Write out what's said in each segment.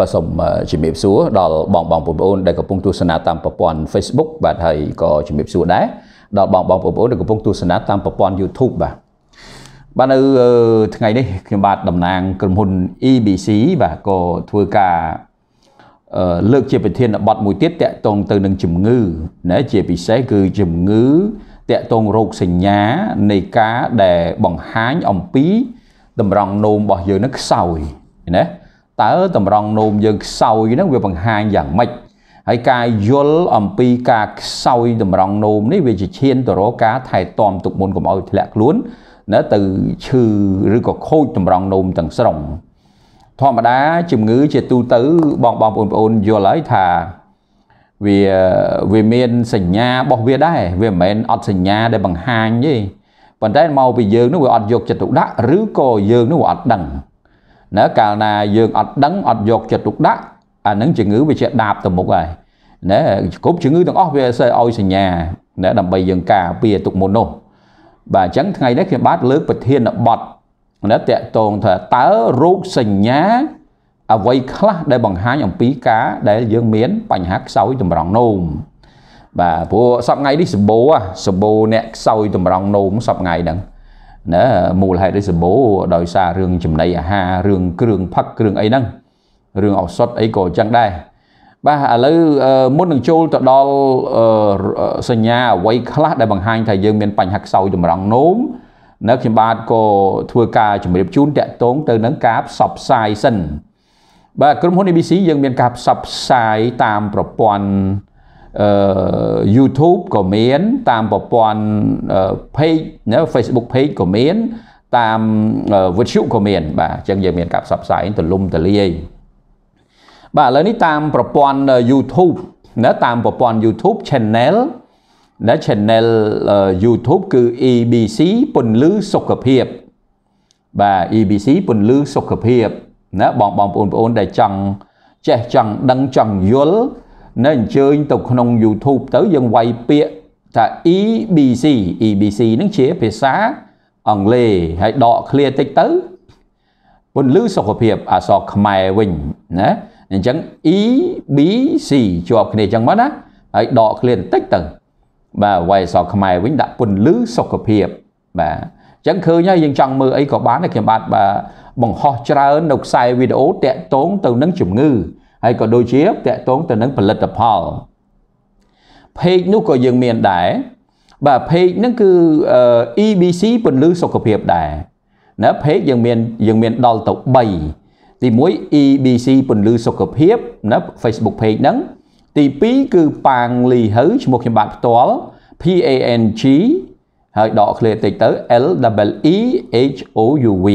បាទសូមជំរាបសួរដល់បងបងប្អូនដែលកំពុងទស្សនាតាមប្រព័ន្ធ Facebook បាទហើយក៏ជំរាបសួរដែរដល់បងបងប្អូនដែលកំពុងទស្សនាតាមប្រព័ន្ធ YouTube បាទបាទនៅថ្ងៃនេះខ្ញុំបាទតំណាង ក្រុមហ៊ុន EBC បាទក៏ធ្វើការលើកជាប្រធានបទមួយទៀតតកតងទៅនឹងជំងឺណាជាពិសេសគឺជំងឺតកតងរោគសញ្ញានៃការដែលបង្ហាញអំពីតម្រង់នោមរបស់យើងនឹងខ្សោយណាតើតម្រង់នោមយើងខ្សោយហ្នឹងវាបង្ហាញយ៉ាងម៉េចហើយការយល់អំពីការខ្សោយតម្រង់នោមនេះវាជាឈានទៅរកការថែទាំទុកមុនកុំឲ្យធ្លាក់ខ្លួនណាទៅឈឺឬក៏ខូចតម្រង់នោមទាំងស្រុងធម្មតាជំងឺជាទូទៅបងបងប្អូនយល់ហើយថាវាវាមានសញ្ញារបស់វាដែរវាមិនមែនអត់សញ្ញា ដែលបង្ហាញទេប៉ុន្តែមកពីយើងនោះវាអត់យកចិត្តទុកដាក់ឬក៏យើងនោះវាអត់ដឹងណាកាលណាយើងអត់ដឹងអត់យកចិត្តទុកដាក់អានឹងជំងឺវាជាដាបទៅមុខហើយណាគ្រប់ជំងឺទាំងអស់វាសើឲ្យសញ្ញាណាដើម្បីយើងការពារទុកមុននោះបាទអញ្ចឹងថ្ងៃនេះខ្ញុំបាទលើកប្រធានបទណាតកតងថាតើរោគសញ្ញាអ្វីខ្លះដែលបង្ហាញអំពីការដែលយើងមានបញ្ហាខ្សោយតម្រងនោមបាទព្រោះសប្ងៃនេះសបោសបោអ្នកខ្សោយតម្រងនោមសប្ងៃហ្នឹងណាមូលហេតុនេះសម្បូរដោយសាររឿងចំណីអាហាររឿងគ្រឿងផឹកគ្រឿងអីហ្នឹងរឿងឱសថអីក៏អញ្ចឹងដែរបាទឥឡូវមុននឹងចូលទៅដល់សញ្ញាអ្វីខ្លះដែលបង្ហាញថាយើងមានបញ្ហាខ្សោយតម្រង់នោមនៅខ្ញុំបាទក៏ធ្វើការជម្រាបជូនតកតងទៅនឹងការផ្សព្វផ្សាយសិនបាទក្រុមហ៊ុន ABC យើងមានការផ្សព្វផ្សាយតាមប្រព័ន្ធ YouTube ក៏មានតាមប្រព័ន្ធ page ណា Facebook page ក៏មានតាមវិទ្យុក៏មានបាទអញ្ចឹងយើងមានការផ្សព្វផ្សាយទលំទលាយបាទឥឡូវនេះតាមប្រព័ន្ធ YouTube ណាតាមប្រព័ន្ធ YouTube channel ណា channel YouTube គឺ EBC ពន្លឺសុខភាពបាទ EBC ពន្លឺសុខភាពណាបងបងប្អូនបងប្អូនដែលចង់ចេះចង់ដឹងចង់យល់នៅអញ្ជើញទៅក្នុង YouTube ទៅយើងវាយពាក្យថា EBC EBC ហ្នឹងជាភាសាអង់គ្លេសហើយដក clear តិចទៅពន្លឺសុខភាពអសរខ្មែរវិញណាអញ្ចឹង EBC ជាប់គ្នាអញ្ចឹងមកណាហើយដក clear តិចទៅបាទវាយអសរខ្មែរវិញដាក់ពន្លឺសុខភាពបាទអញ្ចឹងឃើញហើយយើងចង់មើលអីក៏បានដែរខ្ញុំបាទបាទបង្ហោះច្រើននៅខ្សែវីដេអូតាក់ទងទៅនឹងជំងឺហើយក៏ដូចជាតកតងទៅនឹងផលិតផល page នោះក៏យើងមានដែរបាទ page ហ្នឹងគឺ EBC ពន្លឺសុខភាពដែរណា page យើងមានយើងមាន ដល់ទៅ3ទី1 EBC ពន្លឺសុខភាពណា Facebook page ហ្នឹងទី2គឺប៉ាងលីហៅឈ្មោះខ្ញុំបាទផ្ទាល់ PANG ហើយដកឃ្លាតិចទៅ L W E H O U V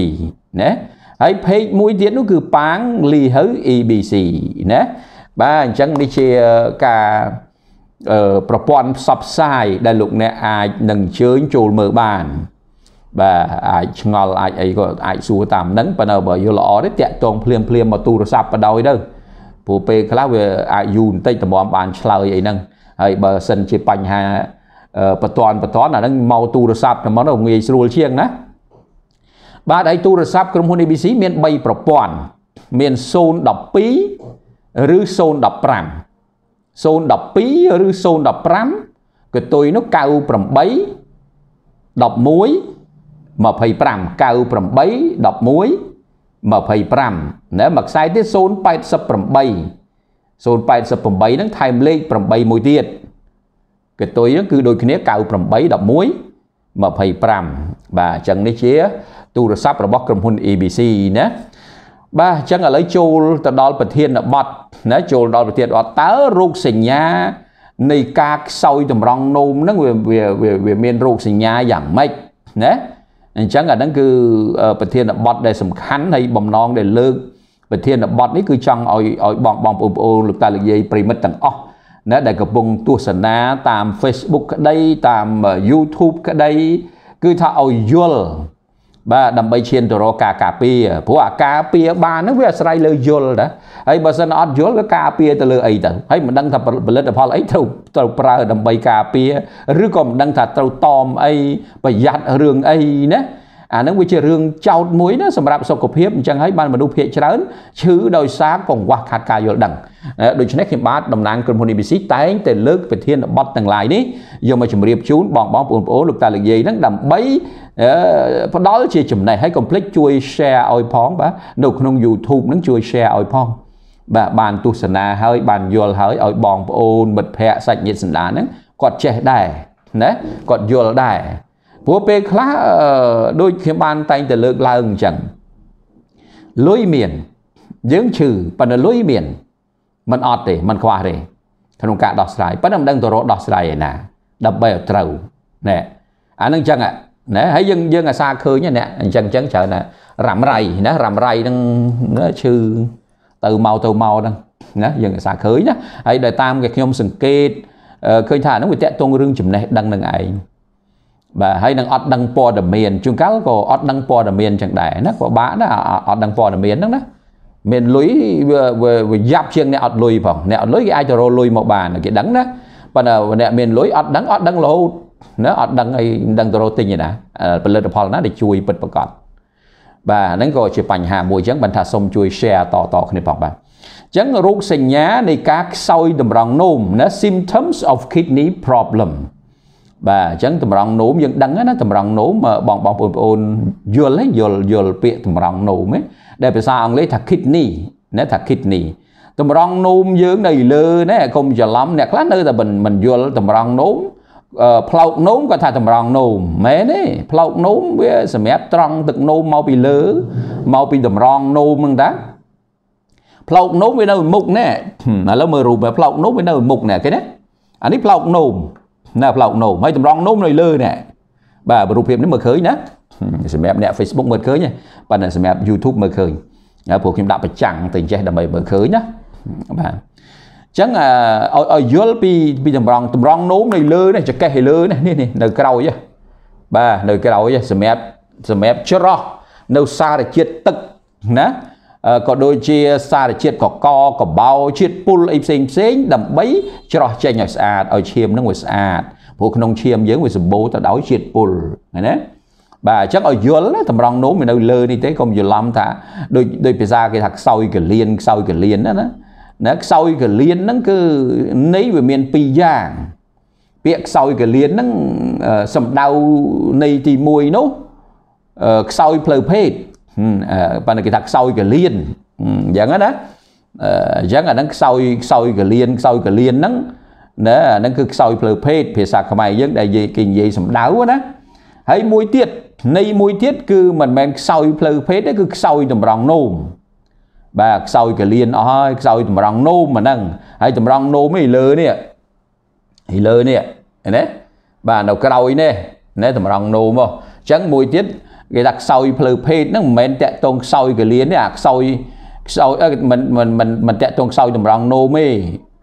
ណាហើយ page មួយទៀតនោះគឺប៉ាងលីហៅ EBC ណាបាទអញ្ចឹងនេះជាការប្រព័ន្ធផ្សព្វផ្សាយដែលលោកអ្នកអាចនឹងអញ្ជើញចូលមើលបានបាទអាចឆ្ងល់អាចអីក៏អាចសួរតាមហ្នឹងប៉ុន្តែបើយល់ល្អទេតាក់ទងភ្លាមភ្លាមមកទូរស័ព្ទបដ ாய் ទៅព្រោះពេលខ្លះវាអាចយូរបន្តិចតម្រាំបានឆ្លើយអីហ្នឹងហើយបើសិនជាបញ្ហាបន្ទាន់បន្ទាន់អាហ្នឹងមកទូរស័ព្ទតែមកងាយស្រួលជាងណាបាទហើយទូរស័ព្ទក្រុមហ៊ុន ABC មាន3ប្រព័ន្ធមាន012ឬ015 012ឬ015កតុយនោះ98 11 25 98 11 25ណាមួយខ្សែទៀត088 088ហ្នឹងថែមលេខ8មួយទៀតកតុយហ្នឹងគឺដូចគ្នា98 11 25បាទអញ្ចឹងនេះជាទូរស័ព្ទរបស់ក្រុមហ៊ុន ABC ណាបាទអញ្ចឹងឥឡូវចូលទៅដល់ប្រធានបទណាចូលដល់ប្រធានបទតើរោគសញ្ញានៃការខ្សោយតម្រង់នោមហ្នឹងវាវាមានរោគសញ្ញាយ៉ាងម៉េចណាអញ្ចឹងអាហ្នឹងគឺប្រធានបទដែលសំខាន់ហើយបំណងដែលលើកប្រធានបទនេះគឺចង់ឲ្យឲ្យបងបងប្អូនលោកតាលោកយាយប្រិមិត្តទាំងអស់ណាដែលកំពុងទស្សនាតាម Facebook ក្តីតាម YouTube ក្តីគឺថាឲ្យយល់បាទដើម្បីឈានទៅរកការការពារព្រោះអាការពារបានហ្នឹងវាអាស្រ័យលើយល់ណាហើយបើសិនអត់យល់វាការពារទៅលើអីទៅហើយមិនដឹងថាផលិតផលអីត្រូវត្រូវប្រើដើម្បីការពារឬក៏មិនដឹងថាត្រូវតមអីប្រយ័ត្នរឿងអីណាអានឹងវាជារឿងចោតមួយណាសម្រាប់សុខភាពអញ្ចឹងហើយបានមនុស្សភាគច្រើនឈឺដោយសារកង្វះខាតការយល់ដឹងដូច្នេះខ្ញុំបាទតំណាងក្រុមហ៊ុន ABC តែងតែលើកប្រធានបទទាំងឡាយនេះយកមកជម្រាបជូនបងបងបងប្អូនលោកតាលោកយាយហ្នឹងដើម្បីផ្ដល់ជាចំណេះហើយកុំភ្លេចជួយ share ឲ្យផងបាទនៅក្នុង YouTube ហ្នឹងជួយ share ឲ្យផងបាទបានទស្សនាហើយបានយល់ហើយឲ្យបងប្អូនមិត្តភ័ក្ដិសាច់ញាតិសន្តានហ្នឹងគាត់ចេះដែរណាគាត់យល់ដែរព្រោះពេលខ្លះដូចខ្ញុំបានតែងតែលើកឡើងអញ្ចឹងលុយមានយើងឈឺប៉ុន្តែលុយមានมันអត់ទេมันខ្វះទេក្នុងការដោះស្រាយប៉ុន្តែមិនដឹងទៅរកដោះស្រាយឯណាដើម្បីឲ្យត្រូវណែអានឹងអញ្ចឹងណែហើយយើងយើងអាសាឃើញណែអញ្ចឹងអញ្ចឹងច្រើនណារ៉ាំរៃណារ៉ាំរៃហ្នឹងឈឺទៅមកទៅមកហ្នឹងណាយើងអាសាឃើញណាហើយដោយតាមគេខ្ញុំសង្កេតឃើញថាហ្នឹងវាតកតងរឿងចំណេះដឹងនឹងឯងបាទហើយនឹងអត់ដឹងព័ត៌មានជួនកាលក៏អត់ដឹងព័ត៌មានចឹងដែរណាក៏បាក់ដែរអត់ដឹងព័ត៌មានហ្នឹងណាមានលុយវាយ៉ាប់ជាងអ្នកអត់លុយផងអ្នកអត់លុយគេអាចទៅរកលុយមកបានគេដឹងណាប៉ុន្តែអ្នកមានលុយអត់ដឹងអត់ដឹងរហូតណាអត់ដឹងអីមិនដឹងទៅរកទិញឯណាផលិតផលណាដែលជួយពិតប្រកបបាទហ្នឹងក៏ជាបញ្ហាមួយចឹងបានថាសូមជួយ share តតគ្នាផងបាទចឹងរោគសញ្ញា នៃការខ្សោយតម្រងនោមណា symptoms of kidney problem បាទអញ្ចឹងតម្រង់នោមយើងដឹងណាតម្រង់នោមបងបងបងប្អូនយល់យល់យល់ពាក្យតម្រង់នោមដែលភាសាអង់គ្លេសថា kidney ណាថា kidney តម្រង់នោមយើងនៅលើណាកុំច្រឡំអ្នកខ្លះនៅតែមិនមិនយល់តម្រង់នោមផ្លោកនោមគាត់ថាតម្រង់នោមមែនទេផ្លោកនោមវាសម្រាប់ត្រង់ទឹកនោមមកពីលើមកពីតម្រង់នោមហ្នឹងតាផ្លោកនោមវានៅ មុខណែឥឡូវមើលរូបផ្លោកនោមវានៅមុខណែគេណាអានេះផ្លោកនោមនៅផ្លោកនោមហើយតម្រងនោមនៅលើនេះបាទរូបភាពនេះមើលឃើញណាសម្រាប់អ្នក Facebook មើលឃើញប៉ុន្តែសម្រាប់ YouTube មើលឃើញហើយព្រោះខ្ញុំដាក់ប្រចាំងទៅចេះដើម្បីមើលឃើញណាបាទចឹងឲ្យឲ្យយល់ពីពីតម្រងតម្រងនោមនៅលើនេះចកេះនៅលើនេះនេះនៅក្រោយបាទនៅក្រោយសម្រាប់សម្រាប់ច្រោះនៅសារជាតិទឹកណាក៏ដូចជាសារជាតិកកកបោជាតិពុលអីផ្សេងផ្សេងដើម្បី ច្រោះចេញឲ្យស្អាតឲ្យឈាមនឹងវាស្អាតព្រោះក្នុងឈាមយើងវាសម្បូរទៅដោយជាតិពុលណាបាទអញ្ចឹងឲ្យយល់តម្រង់នោមវានៅលើនេះទេកុំយល់ឡំថាដូចដូចភាសា គេថាខ្សោយកលៀនខ្សោយកលៀនណាណាណាខ្សោយកលៀនហ្នឹងគឺនៃវាមាន2យ៉ាងពាក្យខ្សោយកលៀនហ្នឹងសំដៅនៃទី1នោះខ្សោយផ្លូវភេទប៉ុន្តែគេថាខ្សោយកលៀនអញ្ចឹងណាអញ្ចឹងអាហ្នឹងខ្សោយខ្សោយកលៀនខ្សោយកលៀនហ្នឹងណាអាហ្នឹងគឺខ្សោយផ្លូវភេទភាសាខ្មែរយើងដែលគេនិយាយសម្ដៅណាហើយមួយទៀតនៃមួយទៀតគឺមិនមែនខ្សោយផ្លូវភេទទេគឺខ្សោយតម្រង់នោមបាទខ្សោយកលៀនអស់ហើយខ្សោយតម្រង់នោមអាហ្នឹងហើយតម្រង់នោមឯលើនេះឯលើនេះណាបាទនៅក្រោយនេះណាតម្រង់នោមហ៎អញ្ចឹងមួយទៀតគេថាខ្សោយផ្លូវភេទហ្នឹងមិនមែនតាក់ទងខ្សោយកលៀនទេអាខ្សោយខ្សោយមិនមិនមិនមិនតាក់ទងខ្សោយតម្រង់ណូមទេ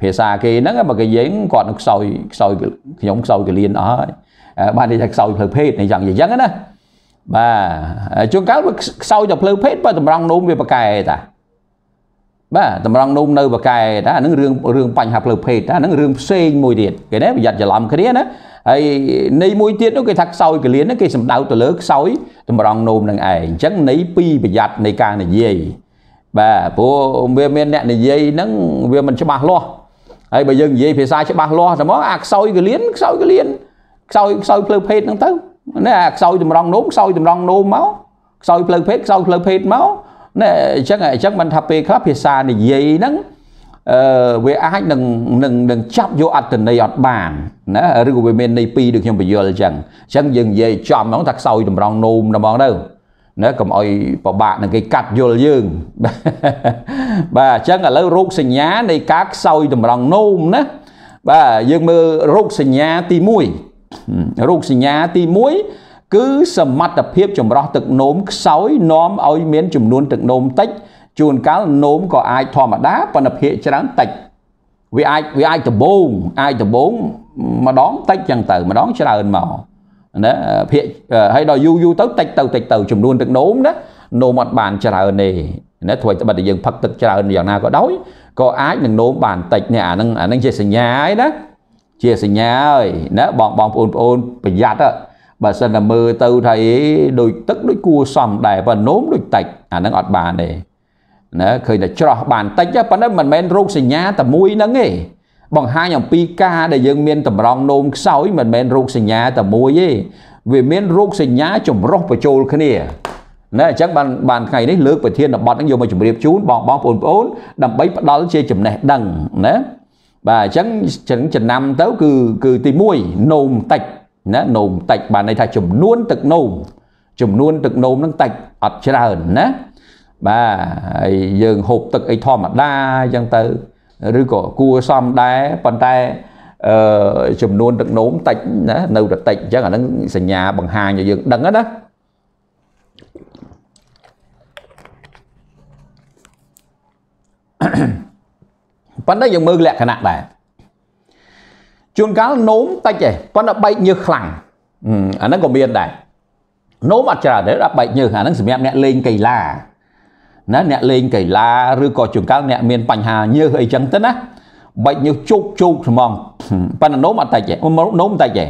ភាសាគេហ្នឹងបើគេយើងគាត់នឹងខ្សោយខ្សោយខ្ញុំខ្សោយកលៀនអស់ហើយបាននិយាយថាខ្សោយផ្លូវភេទអីយ៉ាងយ៉ាងណាបាទជួនកាលវាខ្សោយតែផ្លូវភេទបើតម្រង់នោមវាប្រកែតាបាទតម្រង់នោមនៅបកែណាអានឹងរឿងរឿងបញ្ហាផ្លូវភេទណាអានឹងរឿងផ្សេងមួយទៀតគេណាប្រយ័ត្នច្រឡំគ្នាណាហើយនៃមួយទៀតនោះគេថាខ្សោយកលៀនគេសំដៅទៅលើខ្សោយតម្រង់នោមនឹងឯងអញ្ចឹងនៃពីរប្រយ័ត្ននៃការនិយាយបាទព្រោះវាមានអ្នកនិយាយហ្នឹងវាមិនច្បាស់លាស់ហើយបើយើងនិយាយភាសាច្បាស់លាស់តែមកអាខ្សោយកលៀនខ្សោយកលៀនខ្សោយខ្សោយផ្លូវភេទហ្នឹងទៅណាអាខ្សោយតម្រង់នោមខ្សោយតម្រង់នោមមកខ្សោយផ្លូវភេទខ្សោយផ្លូវភេទមកណែអញ្ចឹងអញ្ចឹងមិនថាពេលខ្លះភាសានិយាយហ្នឹងអឺវាអាចនឹងនឹងនឹងចាប់យកអត្តន័យអត់បានណាឬក៏វាមានន័យពីរដូចខ្ញុំបញ្យល់អញ្ចឹងអញ្ចឹងយើងនិយាយចំហ្មងថាខ្សោយតម្រង់នោមហ្មងទៅណាកុំអោយពិបាកនឹងគេកាត់យល់យើងបាទអញ្ចឹងឥឡូវរោគសញ្ញានៃការខ្សោយតម្រង់នោមណាបាទយើងមើលរោគសញ្ញាទី1រោគសញ្ញាទី1គឺសមត្ថភាពចម្រោះទឹកនោមខ្សោយនាំឲ្យមានចំនួនទឹកនោមតិចជួនកាលនោមក៏អាចធម្មតាប៉ុន្តែភាគច្រើនតិចវាអាចវាអាចដបងអាចដបងម្ដងតិចចឹងទៅម្ដងច្រើនមកណាភាគហើយដល់យូរយូរទៅតិចទៅតិចទៅចំនួនទឹកនោមណានោមអត់បានច្រើនទេណាធ្វើឲ្យត្បិតតែយើងផឹកទឹកច្រើនយ៉ាងណាក៏ដោយក៏អាចនឹងនោមបានតិចនេះអានឹងអានឹងជាសញ្ញាឯណាជាសញ្ញាហើយណាបងបងប្អូនប្អូនប្រយ័ត្នបើសិនតែមើលទៅថាអីដូចទឹកដូចគួសមដែរបើនោមដូចតិចអាហ្នឹងអត់បានទេណាឃើញតែច្រោះបានតិចប៉ុន្តែមិនមែនរោគសញ្ញាតែមួយហ្នឹងទេបង្ហាញអំពីការដែលយើងមានតម្រង់នោមខ្សោយមិនមែនរោគសញ្ញាតែមួយទេវាមានរោគសញ្ញាចម្រុះបញ្ចូលគ្នាណាអញ្ចឹង បានបានថ្ងៃនេះលើកប្រធានបទនឹងយកមកជម្រាបជូនបងបងបងប្អូនដើម្បីផ្ដល់ជាចំណេះដឹងណាបាទអញ្ចឹងចំណាំទៅគឺគឺទី1នោមតិចណាណូមតិចបានន័យថាចំនួនទឹកណូមចំនួនទឹកណូមនឹងតិចអត់ច្រើនណាបាទហើយយើងហូបទឹកអីធម្មតាអញ្ចឹងទៅឬក៏គួសមដែរប៉ុន្តែអឺចំនួនទឹកនោមតិចណានៅតែតិចអញ្ចឹងអាហ្នឹងសញ្ញាបង្ហាញឲ្យយើងដឹងណាប៉ុន្តែយើងមើលលក្ខណៈដែរជួនកាលនោមតិចទេប៉ុន្តែបែកញើសខ្លាំងអាហ្នឹងក៏មានដែរនោមអត់ច្រើនទេដល់បែកញើសអាហ្នឹងសម្រាប់អ្នកលេងកីឡាណាអ្នកលេងកីឡាឬក៏ជួនកាលអ្នកមានបញ្ហាញើសអីចឹងទៅណាបែកញើសជោកជោកថ្មងប៉ុន្តែនោមអត់តិចទេនោមតិចទេ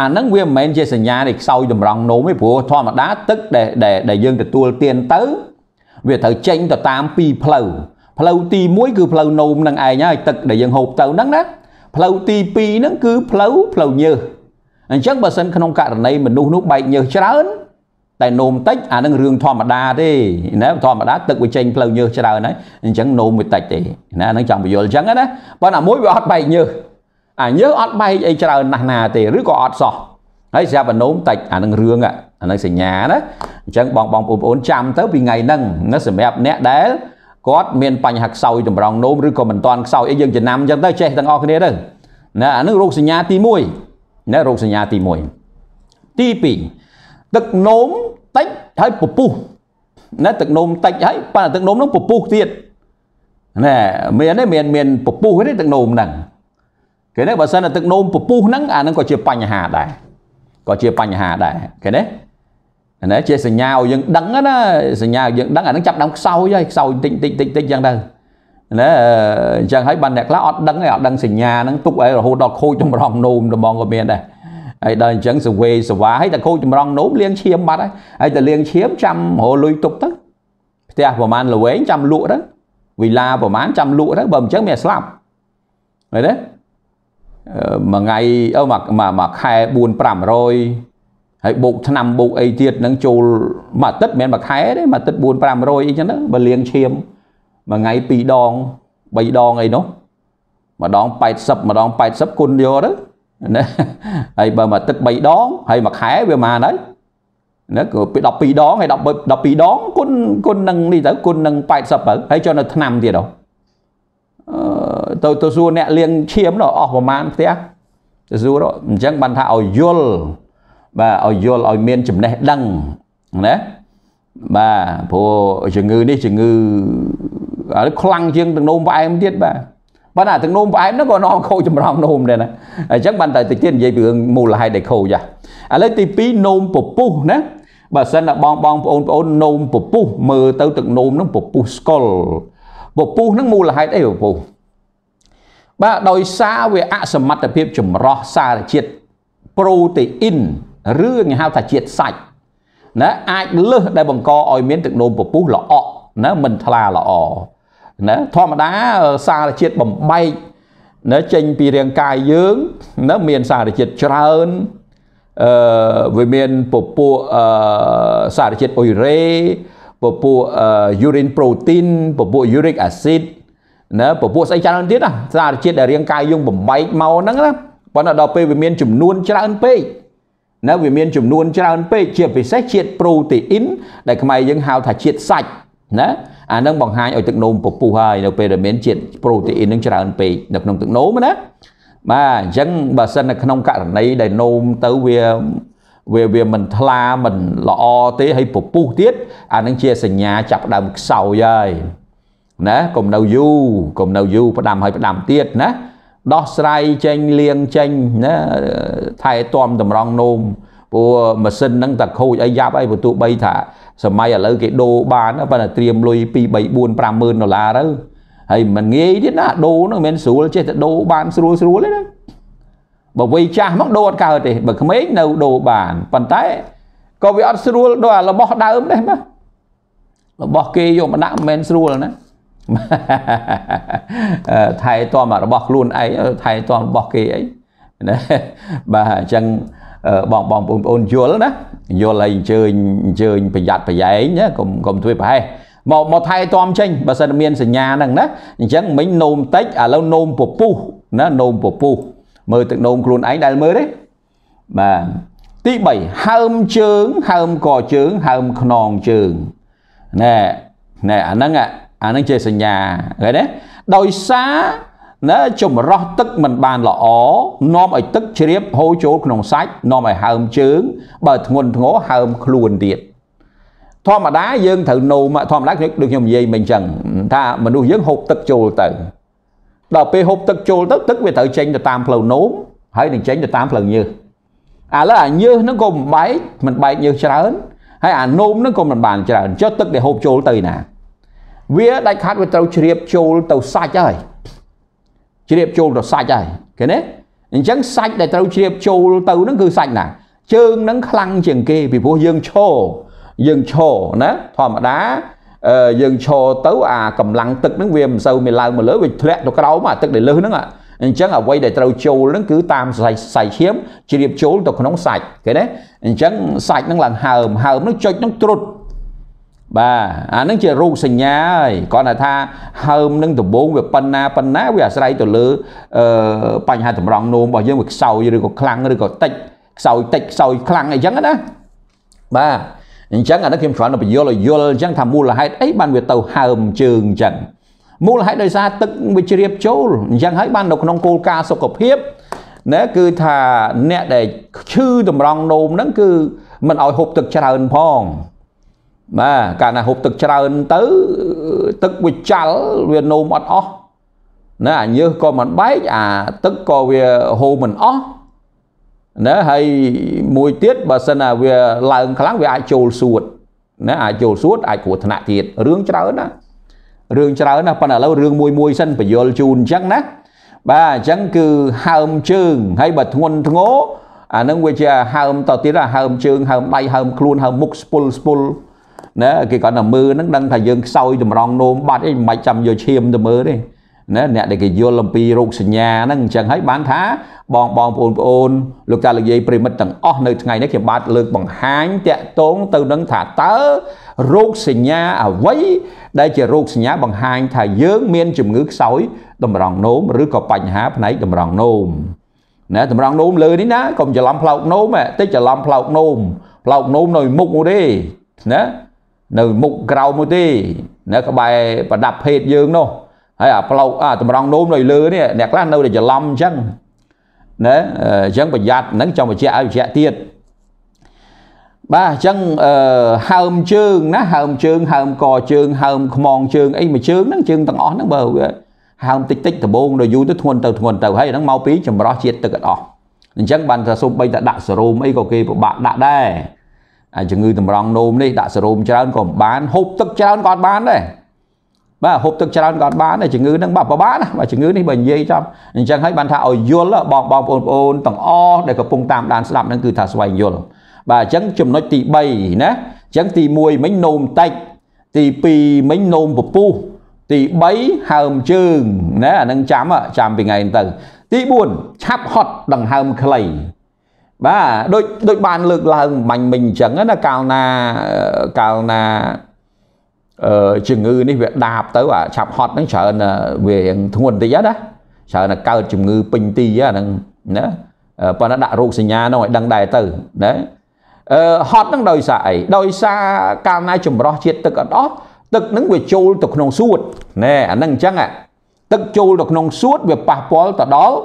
អាហ្នឹងវាមិនមែនជាសញ្ញានៃខ្សោយតម្រង់នោមទេព្រោះធម្មតាទឹកដែលដែលយើងទទួលទានទៅវាត្រូវចេញទៅតាមពីរផ្លូវផ្លូវទី1គឺផ្លូវនោមនឹងឯងហើយទឹកដែលយើងហូបទៅហ្នឹងណាផ្លូវទី2ហ្នឹងគឺផ្លូវផ្លូវញើសអញ្ចឹងបើសិនក្នុងករណីមនុស្សនោះបែកញើសច្រើនតែនោមតិចអានឹងរឿងធម្មតាទេណាធម្មតាទឹកវាចេញផ្លូវញើសច្រើនហើយអញ្ចឹងនោមវាតិចទេណានឹងចង់បញ្យល់អញ្ចឹងណាប៉ុន្តែមួយវាអត់បែកញើសអាញើសអត់បែកអីច្រើនណាស់ណាទេឬក៏អត់សោះហើយស្រាប់អានោមតិចអានឹងរឿងអានឹងសញ្ញាណាអញ្ចឹងបងបងប្អូនចាំទៅពីថ្ងៃហ្នឹងណាសម្រាប់អ្នកដែលគាត់មានបញ្ហាខ្សោយចម្រងនោមឬក៏មិនតាន់ខ្សោយអីយើងចំណាំអញ្ចឹងទៅចេះទាំងអស់គ្នាទៅណាអានឹងរោគសញ្ញាទី1ណារោគសញ្ញាទី1ទី2ទឹកនោមតិចហើយពពុះណាទឹកនោមតិចហើយប៉ះទឹកនោមនឹងពពុះទៀតណែមានទេមានមានពពុះទេទឹកនោមហ្នឹងគេនេះបើសិនតែទឹកនោមពពុះហ្នឹងអានឹងក៏ជាបញ្ហាដែរក៏ជាបញ្ហាដែរគេនេះណាជាសញ្ញាឲ្យយើងដឹងណាសញ្ញាឲ្យយើងដឹងអានឹងចាប់ដើមខ្សោយហើយខ្សោយតិចតិចតិចតិចចឹងទៅណាអញ្ចឹងហើយបានអ្នកខ្លះអត់ដឹងឯងអត់ដឹងសញ្ញាហ្នឹងទុកឲ្យរហូតដល់ខូចចម្រងនោមត្មងក៏មានដែរហើយដល់អញ្ចឹងសវេសវាហើយតែខូចចម្រងនោមលាងឈាមបាត់ហើយហើយតែលាងឈាមចាំរលុយទុកទៅផ្ទះប្រហែលល្វែងចាំលក់ទៅវិឡាប្រហែលចាំលក់ទៅបើមិនអញ្ចឹងវាស្លាប់ឃើញទេមួយថ្ងៃអឺមួយខែ4 500ហើយបូកឆ្នាំបូកអីទៀតនឹងចូលមួយអាទិត្យមិនមែនមួយខែទេមួយអាទិត្យ4 500អីចឹងទៅបើលាងឈាមមួយថ្ងៃ2ដង3ដងអីនោះម្ដង80ម្ដង80គុណយកទៅណាហើយបើមួយអាទិត្យ3ដងហើយមួយខែវាប៉ុន្មានហើយណាក៏ពី12ដងហើយ13 12ដងគុណគុណនឹងនេះទៅគុណនឹង80ទៅហើយចុះនៅឆ្នាំទៀតដល់ទៅទៅសួរអ្នកលាងឈាមនោះអស់ប្រមាណផ្ទះទៅសួរអញ្ចឹងបានថាឲ្យយល់បាទឲ្យយល់ឲ្យមានចំណេះដឹងណាបាទព្រោះជំងឺនេះជំងឺអានេះខ្លាំងជាង ទឹកនោមផ្អែមទៀតបាទបាទអាទឹកនោមផ្អែមហ្នឹងក៏នាំខូចចម្រងនោមដែរណាអញ្ចឹងបានតែតិចទៀតនិយាយពីរឿងមូលហេតុដែលខូចចាឥឡូវទី2នោមពពុះណាបើសិនតែបងបងប្អូនប្អូននោមពពុះមើលទៅ ទឹកនោមហ្នឹងពពុះស្កុលពពុះហ្នឹងមូលហេតុអីពពុះបាទដោយសារវាអសមត្ថភាពចម្រោះសារជាតិប្រូតេអ៊ីនឬគេហៅថាជាតិសាច់ណាអាចលឹះដែលបង្កឲ្យមានទឹកនោមពពុះល្អក់ណាមិនថ្លាល្អណាធម្មតាសារជាតិបំបែកណាចេញពីរាងកាយយើងណាមានសារជាតិច្រើនអឺវាមានពពុះអឺសារជាតិអ៊ុយរ៉េពពុះយូរីនប្រូតេអ៊ីនពពុះយូរិកអាស៊ីតណាពពុះស្អីច្រើនទៀតណាសារជាតិដែលរាងកាយយើងបំបែកមកហ្នឹងណាប៉ុន្តែដល់ពេលវាមានចំនួនច្រើនពេកនៅវាមានចំនួនច្រើន ពេកជាពិសេសជាតិប្រូតេអ៊ីន ដែលខ្មែរយើងហៅថាជាតិសាច់ណាអានឹងបង្ហាញឲ្យទឹកនោមពពុះហើយនៅពេលដែលមានជាតិប្រូតេអ៊ីននឹងច្រើនពេកនៅក្នុងទឹកនោមណាបាទអញ្ចឹងបើសិននៅក្នុងករណីដែលនោមទៅវាវាវាមិនថ្លាមិនល្អទេហើយពពុះទៀតអានឹងជាសញ្ញាចាប់ដើមខ្សោយហើយណាកុំនៅយូរកុំនៅយូរផ្ដាំហើយផ្ដាំទៀតណាដោះស្រាយចេញលៀងចេញណាថែទាំតម្រង់នោមព្រោះម៉ាស៊ីនហ្នឹងតែខូចអីយ៉ាប់អីបើទោះបីថា សម័យឥឡូវគេដូរបានប៉ុន្តែត្រៀមលុយ2 3 4 50000ដុល្លារទៅហើយមិនងាយទៀតណាដូរហ្នឹងមិនស្រួលចេះតែដូរបានស្រួលស្រួលទេណាបើវ័យចាស់មកដូរអត់កើតទេបើក្មេងនៅដូរបានប៉ុន្តែក៏វាអត់ស្រួលដូចអារបស់ដើមដែរណារបស់គេយកមកដាក់មិនស្រួលណាថែទាំរបស់ខ្លួនឯងថែទាំរបស់គេអីណាបាទអញ្ចឹងបងបងបងប្អូនយល់ណាយល់ហើយអញ្ជើញអញ្ជើញប្រយ័ត្នប្រយែងណាកុំកុំធ្វើប្រហែសមកមកថែទាំចេញបើសិនមានសញ្ញាហ្នឹងណាអញ្ចឹងមិញនោមតិចឥឡូវនោមពពុះណានោមពពុះមើលទឹកនោមខ្លួនឯងដែលមើលទេបាទទី3ហើមជើងហើមកជើងហើមខ្នងជើងណែណែអាហ្នឹងអាអានឹងជាសញ្ញាឃើញទេដោយសារណាចម្រោះទឹកមិនបានល្អនាំឲ្យទឹកជ្រាបហូរចូលក្នុងសាច់នាំឲ្យហើមជើងបើធ្ងន់ធ្ងរហើមខ្លួនទៀតធម្មតាយើងត្រូវនោមធម្មតាខ្ញុំដូចខ្ញុំនិយាយមិញអញ្ចឹងថាមនុស្សយើងហូបទឹកចូលទៅដល់ពេលហូបទឹកចូលទៅទឹកវាត្រូវចេញទៅតាមផ្លូវនោមហើយនឹងចេញទៅតាមផ្លូវញើសឥឡូវអាញើសហ្នឹងក៏មិនបែកមិនបែកញើសច្រើនហើយអានោមហ្នឹងក៏មិនបានច្រើនចុះទឹកដែលហូបចូលទៅណាវាដាច់ខាតវាត្រូវជ្រាបចូលទៅសាច់ហើយជ្រាបចូលទៅសាច់ហើយឃើញទេអញ្ចឹងសាច់ដែលត្រូវជ្រាបចូលទៅនឹងគឺសាច់ណាជើងនឹងខ្លាំងជាងគេពីព្រោះយើងឈរយើងឈរណាធម្មតាយើងឈរទៅអាកម្លាំងទឹកហ្នឹងវាមិនសូវមានឡើងមកលើវាធ្លាក់ទៅក្រោមអាទឹកដែលលើសហ្នឹងអញ្ចឹងអ្វីដែលត្រូវចូលហ្នឹងគឺតាមសរសៃសៃឈាមជ្រាបចូលទៅក្នុងសាច់ឃើញទេអញ្ចឹងសាច់ហ្នឹងឡើងហើមហើមហ្នឹងចុចហ្នឹងត្រុតបាទអានឹងជារូបសញ្ញាហើយគាត់ថាហើមនឹងដំបងវាប៉ុណ្ណាប៉ុណ្ណាវាអាស្រ័យទៅលើអឺបញ្ហា តម្រង់នោមរបស់យើងវាខ្សោយឬក៏ខ្លាំងឬក៏តិចខ្សោយតិចខ្សោយខ្លាំងអីចឹងណាបាទអញ្ចឹងអានេះខ្ញុំគ្រាន់តែបញ្យល់ឲ្យយល់អញ្ចឹងថាមូលហេតុអីបានវាទៅហើមជើងអញ្ចឹងមូលហេតុដោយសារទឹកវាជ្រាបចូលអញ្ចឹងហើយបាននៅក្នុងគោលការណ៍សុខភាពណាគឺថាអ្នកដែលឈឺតម្រង់នោមហ្នឹងគឺមិនឲ្យហូបទឹកច្រើនផងបាទកាលណាហូបទឹកច្រើនទៅទឹកវាចាល់វានោមអត់អស់ណាអាញើសក៏មិនបែកអាទឹកក៏វាហូរមិនអស់ណាហើយមួយទៀតបើសិនណាវាឡើងខ្លាំងវាអាចចូលសួតណាអាចចូលសួតអាចគ្រោះថ្នាក់ទៀតរឿងច្រើនណារឿងច្រើនណាប៉ុន្តែឥឡូវរឿងមួយមួយសិនបញ្យលជូនអញ្ចឹងណាបាទអញ្ចឹងគឺហើមជើងហើយបើធ្ងន់ធ្ងរអានឹងវាជាហើមតទៀតហើមជើងហើមដៃហើមខ្លួនហើមមុខស្ពុលស្ពុលណាគេគាត់តែមើលហ្នឹងដឹងថាយើងខ្សោយតម្រង់នោមបាត់អីមិនបាច់ចាំយកឈាមទៅមើលទេណាអ្នកដែលគេយល់អំពីរោគសញ្ញាហ្នឹងអញ្ចឹងហើយបានថាបងបងប្អូនប្អូនលោកតាលោកយាយប្រិមិត្តទាំងអស់នៅថ្ងៃនេះខ្ញុំបាទលើកបង្ហាញតាក់ទងទៅនឹងថាតើរោគសញ្ញាអ្វី ដែលជារោគសញ្ញាបង្ហាញថាយើងមាន ជំងឺខ្សោយតម្រង់នោមឬក៏បញ្ហាផ្នែកតម្រង់នោមណាតម្រង់នោមលើនេះណាកុំច្រឡំផ្លោកនោមតិចច្រឡំផ្លោកនោម ផ្លោកនោមនៅមុខទេណានៅមុខក្រៅមួយទេនៅក្បែរប្រដាប់ភេទយើងនោះហើយអាផ្លោកអាតម្រង់នោមនៅលើនេះអ្នកខ្លះនៅតែច្រឡំអញ្ចឹងណាអញ្ចឹងប្រយ័ត្នហ្នឹងចង់បញ្ជាក់ឲ្យបញ្ជាក់ទៀតបាទអញ្ចឹងអឺហើមជើងណាហើមជើងហើមកជើងហើមខ្មងជើងអីមួយជើងហ្នឹងជើងទាំងអស់ហ្នឹងបើហើមតិចតិចដបងដល់យូរទៅធ្ងន់ទៅធ្ងន់ទៅហើយហ្នឹងមកពីចម្រោះជាតិទឹកអត់អស់អញ្ចឹងបានថាសូម្បីតែដាក់សរោមអីក៏គេពិបាកដាក់ដែរជំងឺតម្រង់នោមនេះដាក់សេរ៉ូមច្រើនក៏មិនបានហូបទឹកច្រើនក៏អត់បានដែរបាទហូបទឹកច្រើនក៏អត់បានដែរជំងឺហ្នឹងបាទពិបាកណាស់បាទជំងឺនេះបើនិយាយចំអញ្ចឹងហើយបានថាឲ្យយល់បងបងប្អូនប្អូនទាំងអស់ដែលកំពុងតាមដានស្ដាប់ហ្នឹងគឺថាស្វែងយល់បាទអញ្ចឹងចំណុចទី3ណាអញ្ចឹង ទី1មិញនោមតិចទី2មិញនោមពពុះទី3ហើមជើងណាអានឹងចាំចាំពីថ្ងៃទៅទី4ឆាប់ហត់ដង្ហើមខ្លីបាទដូចដូចបានលើកឡើងបាញ់មិញអញ្ចឹងណាកាលណាកាលណាអឺជំងឺនេះវាដាបទៅអាឆាប់ហត់ហ្នឹងច្រើនវារៀងធ្ងន់តិចណាច្រើនតែកើតជំងឺពេញទីហ្នឹងណាប៉ុន្តែដាក់រោគសញ្ញាហ្នឹងឲ្យដឹងដែរទៅណាអឺហត់ហ្នឹងដោយសារអីដោយសារកាលណាចម្រោះជាតិទឹកអត់អស់ទឹកហ្នឹងវាចូលទៅក្នុងសួតណែអាហ្នឹងអញ្ចឹងទឹកចូលទៅក្នុងសួតវាប៉ះពាល់ទៅដល់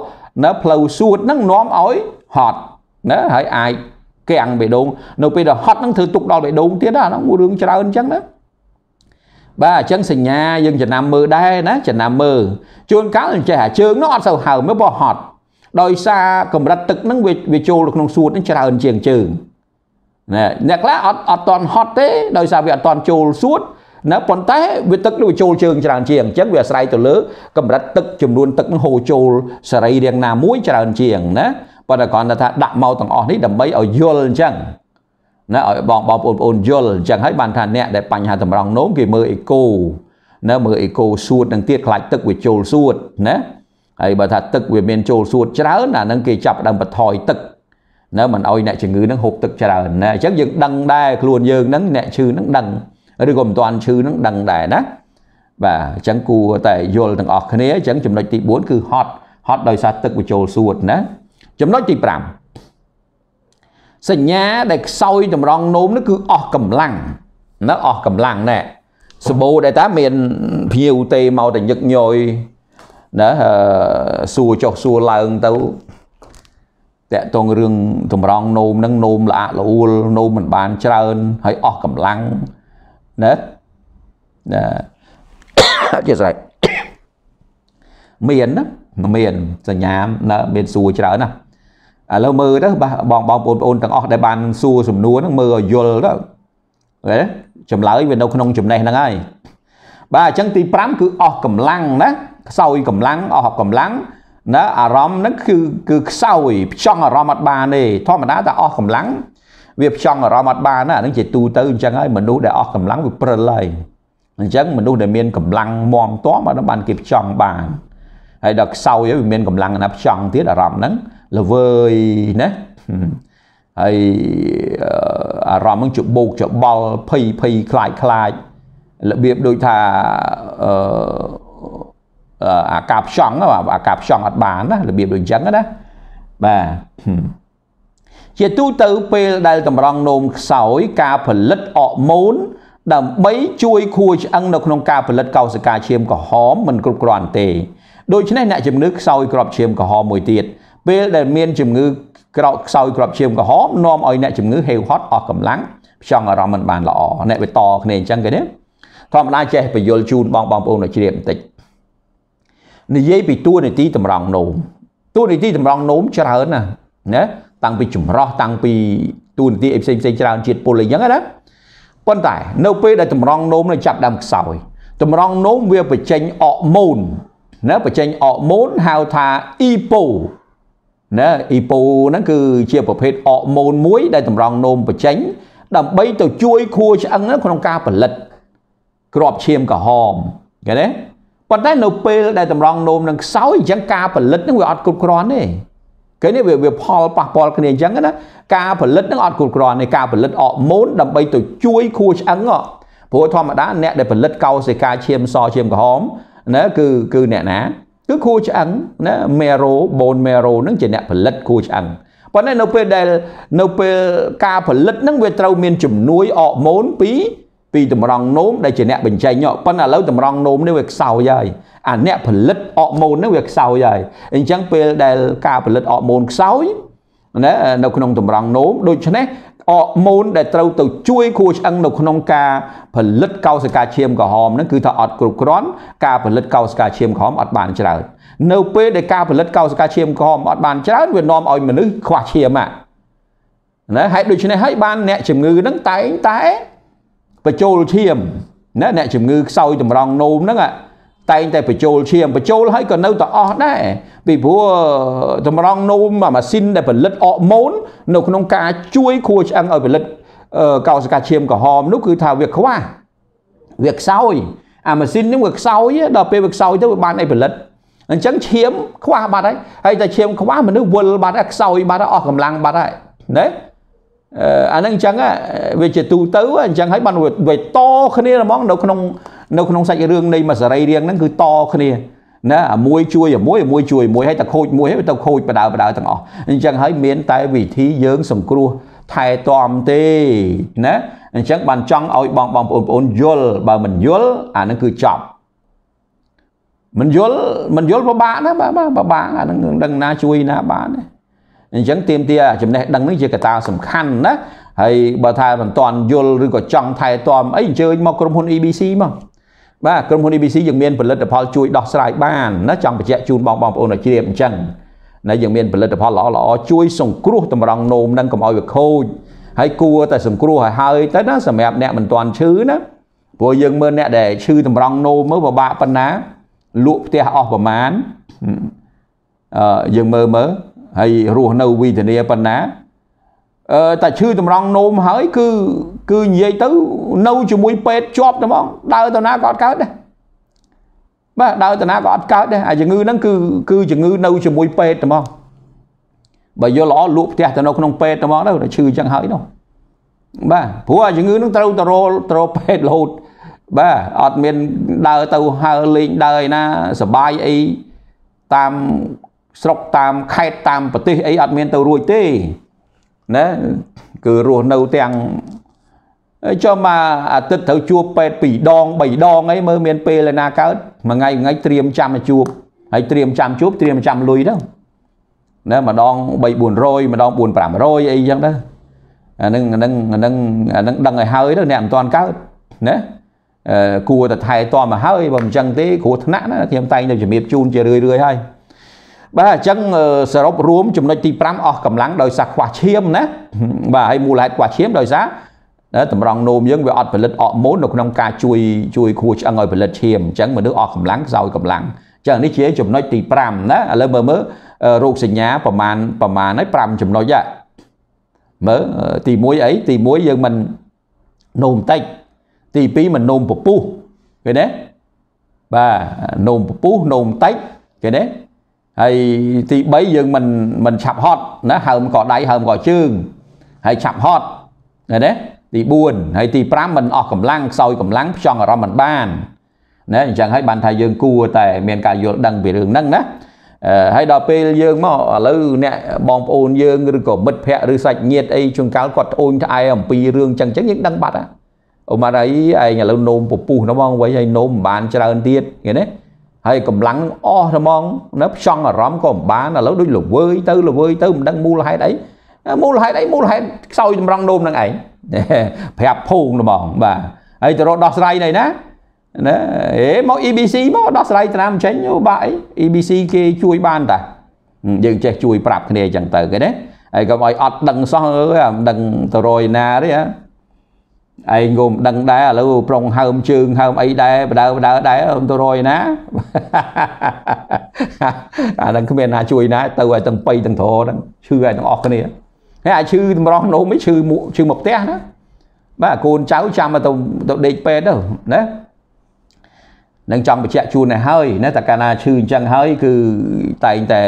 នៅផ្លូវសួតហ្នឹងនាំឲ្យហត់ណាហើយអាចកាំងបេះដូងនៅពេលដែលហត់ហ្នឹងធ្វើទុកដល់បេះដូងទៀតហ្នឹងរឿងច្រើនអញ្ចឹងណាបាទអញ្ចឹងសញ្ញាយើងចំណាំមើលដែរណាចំណាំមើលជួនកាលចេះអាជើងនោះអត់សូវហើមទេបើហត់ដោយសារកម្រិតទឹកហ្នឹងវាវាចូលក្នុងសួតហ្នឹងច្រើនជាងជើងណាអ្នកខ្លះអត់អត់តន់ហត់ទេដោយសារវាអត់តន់ចូលសួតណាប៉ុន្តែវាទឹកនឹងចូលជើងច្រើនជាងអញ្ចឹងវាអាស្រ័យទៅលើ កម្រិតទឹកចំនួន ទឹកនឹងហូរចូលសរីរាង្គណាមួយច្រើនជាងណាប៉ុន្តែគ្រាន់តែថាដាក់មកទាំងអស់នេះដើម្បីឲ្យយល់អញ្ចឹងណាឲ្យបងបងប្អូនបងប្អូនយល់អញ្ចឹងហើយបានថាអ្នកដែលបញ្ហាតម្រង់នោមគេមើលអេកូណាមើលអេកូសួតនឹងទៀតខ្លាចទឹកវាចូលសួតណាហើយបើថាទឹកវាមានចូលសួតច្រើនអានឹងគេចាប់ដើមបន្ថយទឹកណាមិនអោយអ្នកជំងឺនឹងហូបទឹកច្រើនណាអញ្ចឹងយើងដឹងដែរខ្លួនយើងនឹងអ្នកឈឺនឹងដឹងឬក៏មិនទាន់ឈឺនឹងដឹងដែរណាបាទអញ្ចឹងគួរតែយល់ទាំងអស់គ្នាអញ្ចឹងចំណុចទី4គឺហត់ហត់ដោយសារទឹកវាចូលសួតណាចំណុចទី5សញ្ញា ដែលខ្សោយតម្រង់នោមនោះគឺអស់កម្លាំងណាអស់កម្លាំងណែសបោដែលតាមានភ្ញៀវទេមកតែញឹកញយណាសួរចុះសួរឡើងទៅតកតងរឿងតម្រង់នោមនឹងនោមល្អល្អួលនោមមិនបានច្រើនហើយអស់កម្លាំងណាណាជាស្រេចមានណាមានសញ្ញាណាមានសួរច្រើនណាឥឡូវមើលទៅបាទបងបងបងប្អូនទាំងអស់ដែលបានសួរសំណួរហ្នឹងមើលឲ្យយល់ទៅហ៎ចម្លើយវានៅក្នុងចំណេះហ្នឹងហើយបាទអញ្ចឹងទី5គឺអស់កម្លាំងណាខ្សោយកម្លាំងអស់កម្លាំងណាអារម្មណ៍ហ្នឹងគឺគឺខ្សោយផ្ចង់អារម្មណ៍អត់បានទេធម្មតាតែអស់កម្លាំងវាផ្ចង់អារម្មណ៍អត់បានណាហ្នឹងជាទូទៅអញ្ចឹងហើយមនុស្សដែលអស់កម្លាំង វាព្រិលហើយអញ្ចឹងមនុស្សដែលមានកម្លាំងមមទាំអត់បានគេផ្ចង់បានហើយដល់ខ្សោយហើយវាមានកម្លាំង ណាផ្ចង់ទៀតអារម្មណ៍ហ្នឹងល្វើយណាហើយអារម្មណ៍នឹងច្បោកច្បល់ភ័យភ័យខ្លាចខ្លាចរបៀបដូចថាអឺអាការផ្ចង់អាការផ្ចង់អត់បានណារបៀបដូចអញ្ចឹងណាបាទជាទូទៅពេលដែលតម្រង់នោមខ្សោយការផលិតអរម៉ូន ដើម្បីជួយខួរឆ្អឹងនៅក្នុងការផលិតកោសិកាឈាមក្រហមមិនគ្រប់គ្រាន់ទេដូច្នេះអ្នកជំងឺខ្សោយក្របឈាមក្រហមមួយទៀតពេលដែលមាន ជំងឺក្រោកខ្សោយក្របឈាមក្រហមនាំឲ្យអ្នកជំងឺហេវហត់អស់កម្លាំងផ្ចង់អារម្មណ៍មិនបានល្អអ្នកវាតគ្នាអញ្ចឹងគេណាធម្មតាចេះបញ្យលជូនបងបងប្អូនឲ្យជ្រាបបន្តិចនិយាយពីទួលនីតិតម្រង់នោមទួលនីតិតម្រង់នោមច្រើនណាស់ណាតាំងពីចម្រោះតាំងពីទួលនីតិអីផ្សេងផ្សេងច្រើនជាតិពុលអីចឹងណាប៉ុន្តែនៅពេលដែលតម្រង់នោមនឹងចាប់ដើមខ្សោយតម្រង់នោមវាបញ្ចេញអរម៉ូនណាបញ្ចេញអរម៉ូនហៅថាអ៊ីប៉ូណាអ៊ីពូហ្នឹងគឺជាប្រភេទអរម៉ូនមួយដែលតម្រង់នោមបញ្ចេញដើម្បីទៅជួយខួរឆ្អឹងក្នុងការផលិតក្របឈាមក្រហមឃើញទេប៉ុន្តែនៅពេលដែលតម្រង់នោមនឹងខ្សោយអញ្ចឹងការផលិតនឹងវាអត់គ្រប់គ្រាន់ទេគេនេះវាវាផលប៉ះពាល់គ្នាអញ្ចឹងណាការផលិតនឹងអត់គ្រប់គ្រាន់ទេការផលិតអរម៉ូនដើម្បីទៅជួយខួរឆ្អឹងព្រោះធម្មតាអ្នកដែលផលិតកោសិកាឈាមសឈាមក្រហមណាគឺគឺអ្នកណាគឺគ្រូឆ្អឹងណាមេរ៉ូបូនមេរ៉ូនឹងជាអ្នកផលិតគ្រូឆ្អឹងប៉ុន្តែនៅពេលដែលនៅពេលការផលិតនឹងវាត្រូវមានជំនួយអរម៉ូនពីពីតម្រង់នោមដែលជាអ្នកបញ្ចេញប៉ុន្តែឥឡូវតម្រង់នោមនេះវាខ្សោយហើយអាអ្នកផលិតអរម៉ូននឹងវាខ្សោយហើយអញ្ចឹងពេលដែលការផលិតអរម៉ូនខ្សោយណានៅក្នុងតម្រង់នោមដូច្នេះអរម៉ូនដែលត្រូវទៅ ជួយខួរឆ្អឹងនៅក្នុងការផលិតកោសិកាឈាមក្រហមហ្នឹងគឺថាអត់គ្រប់គ្រាន់ការផលិតកោសិកាឈាមក្រហមអត់បានច្រើននៅពេលដែលការផលិតកោសិកាឈាមក្រហមអត់បានច្រើនវានាំឲ្យមនុស្សខ្វះឈាមណាហេតុដូច្នេះហើយបានអ្នកជំងឺហ្នឹងតែងតែបញ្ចូលឈាមណាអ្នកជំងឺខ្សោយតម្រង់នោមហ្នឹងអាតែងតែបញ្ចូលឈាមបញ្ចូលហើយក៏នៅតែអស់ដែរពីព្រោះតម្រង់នោមម៉ាស៊ីនដែលផលិតអរម៉ូន នៅក្នុងការជួយខួរឆ្អឹងឲ្យផលិតកោសិកាឈាមក្រហមនោះគឺថាវាខ្វះវាខ្សោយអាម៉ាស៊ីននឹងវាខ្សោយដល់ពេលវាខ្សោយទៅវាបានអីផលិតអញ្ចឹងឈាមខ្វះបាត់ហើយហើយតែឈាមខ្វះមនុស្សវល់បាត់ហើយខ្សោយបាត់ហើយអស់កម្លាំងបាត់ហើយណាអានឹងអញ្ចឹងវាជាទូទៅអញ្ចឹងហើយបានវាតគ្នាហ្មងនៅក្នុងនៅក្នុងសាច់រឿងនៃមួយសរីរាង្គហ្នឹងគឺតគ្នាណាមួយជួយមួយមួយជួយមួយហើយតែខូចមួយហើយទៅខូចបដៅបដៅទាំងអស់អញ្ចឹងហើយមានតែវិធីយើងសង្គ្រោះថែទាំទេណាអញ្ចឹងបានចង់ឲ្យបងបងប្អូនប្អូនយល់បើមិនយល់អានឹងគឺចប់មិនយល់មិនយល់ពិបាកណាបាទពិបាកអានឹងដឹងណាជួយណាបានអញ្ចឹងទៀមទាចំណេះដឹងនេះជាកត្តាសំខាន់ណាហើយបើថាមិនតន់យល់ឬក៏ចង់ថែទាំអីអញ្ជើញមកក្រុមហ៊ុន EBC មកបាទក្រុមហ៊ុន ABC យើងមានផលិតផល ជួយដោះស្រាយបានណាចង់បញ្ជាក់ជូនបងបងប្អូនឲ្យជ្រាបអញ្ចឹងណាយើងមានផលិតផលល្អល្អជួយសង្គ្រោះតម្រង់នោមនឹងកុំឲ្យវាខូចហើយគួរតែសង្គ្រោះឲ្យហើយទៅណាសម្រាប់អ្នកមិនទាន់ឈឺណាព្រោះយើងមើលអ្នកដែលឈឺតម្រង់នោមមើលពិបាកប៉ុណ្ណាលក់ផ្ទះអស់ប្រមាណអឺយើងមើលមើលហើយរស់នៅវិធានាប៉ុណ្ណាតែឈឺតម្រង់នោមហើយគឺគឺនិយាយទៅនៅជាមួយពេទ្យជាប់តែហ្មងដើរទៅណាក៏អត់កើតដែរបាទដើរទៅណាក៏អត់កើតដែរអាជំងឺហ្នឹងគឺគឺជំងឺនៅជាមួយពេទ្យតែហ្មងបើយល់ល្អលក់ផ្ទះទៅនៅក្នុងពេទ្យតែហ្មងទៅឈឺចឹងហើយនោះបាទព្រោះអាជំងឺហ្នឹងត្រូវតរលតរពេទ្យរហូតបាទអត់មានដើរទៅហើរលេងដើរឯណាសបាយអីតាមស្រុកតាមខេត្តតាមប្រទេសអីអត់មានទៅរួចទេណាគឺរស់នៅទាំងចុះមកអាទិត្យត្រូវជួបពេទ្យ2ដង3ដងអីមើលមានពេលឯណាកើតមួយថ្ងៃមួយថ្ងៃត្រៀមចាំជួបហើយត្រៀមចាំជួបត្រៀមចាំលុយទៅណាម្ដង3 400ម្ដង4 500អីចឹងទៅអានឹងអានឹងអានឹងអានឹងដឹងឲ្យហើយទៅអ្នកមិនតាន់កើតណាគួរតែថែទាំមកហើយបើមិនចឹងទេគ្រោះថ្នាក់ណាខ្ញុំតែងតែជំរាបជូនជារឿយរឿយហើយបាទអញ្ចឹងសរុបរួមចំណុចទី5អស់កម្លាំងដោយសារខ្វះឈាមណាបាទហើយមូលហេតុខ្វះឈាមដោយសារតម្រង់នោមយើងវាអត់ផលិតអរម៉ូននៅក្នុងការជួយជួយខួរឆ្អឹងឲ្យផលិតឈាមអញ្ចឹងមនុស្សអស់កម្លាំងខ្សោយកម្លាំងអញ្ចឹងនេះជាចំណុចទី5ណាឥឡូវមើលមើលរោគសញ្ញាប្រមាណប្រមាណហើយ5ចំណុចមើលទី1អីទី1យើងមិននោមតិចទី2មិននោមពពុះឃើញទេបាទនោមពពុះនោមតិចឃើញទេហើយទី3យើងមិនមិនឆាប់ហត់ណាហើមក៏ដៃហើមក៏ជើងហើយឆាប់ហត់ឃើញទេទី4ហើយទី5មិនអស់កម្លាំងខ្សោយកម្លាំងផ្ចង់អារម្មណ៍មិនបានណាអញ្ចឹងហើយបានថាយើងគួរតែមានការយល់ដឹងពីរឿងហ្នឹងណាហើយដល់ពេលយើងមកឥឡូវអ្នកបងប្អូនយើងឬក៏មិត្តភ័ក្តិឬសាច់ញាតិអីជួនកាលគាត់ត្អូញត្អែអំពីរឿងចឹងចឹងយើងដឹងបាត់អូម៉ារអីឯងឥឡូវនោមពពុះហ្មងវិញហើយនោមមិនបានច្រើនទៀតឃើញទេហើយកម្លាំងអស់ហ្មងនៅផ្ចង់អារម្មណ៍ក៏មិនបានឥឡូវដូចល្វើយទៅល្វើយទៅមិនដឹងមូលហេតុអីមូលហេតុអីមូលហេតុខ្សោយតម្រង់នោមនឹងឯងប្រាប់ភូមិហ្មងបាទហើយទៅរកដោះស្រាយណីណាណាអេមក EBC មកដោះស្រាយត្រាំចេញបាក់អី EBC គេជួយបានតាយើងចេះជួយប្រាប់គ្នាអញ្ចឹងទៅគេណាហើយក៏ឲ្យអត់ដឹងសោះអើយមិនដឹងទៅរយណាទេហ៎ឯងក៏មិនដឹងដែរឥឡូវប្រុងហើមជើងហើមអីដែរបដើបដើដែរអមទៅរយណាអានឹងគ្មានណាជួយណាទៅឲ្យទាំងបីទាំងត្រហ្នឹងឈឺឲ្យទាំងអស់គ្នាហើយអាឈឺតម្រោះនោមឈឺឈឺមកផ្ទះណាបាទកូនចៅចាំទៅទៅដេកពេទ្យទៅណានឹងចង់បញ្ជាក់ជូនឲ្យហើយណាតែកាលណាឈឺអញ្ចឹងហើយគឺតែងតែ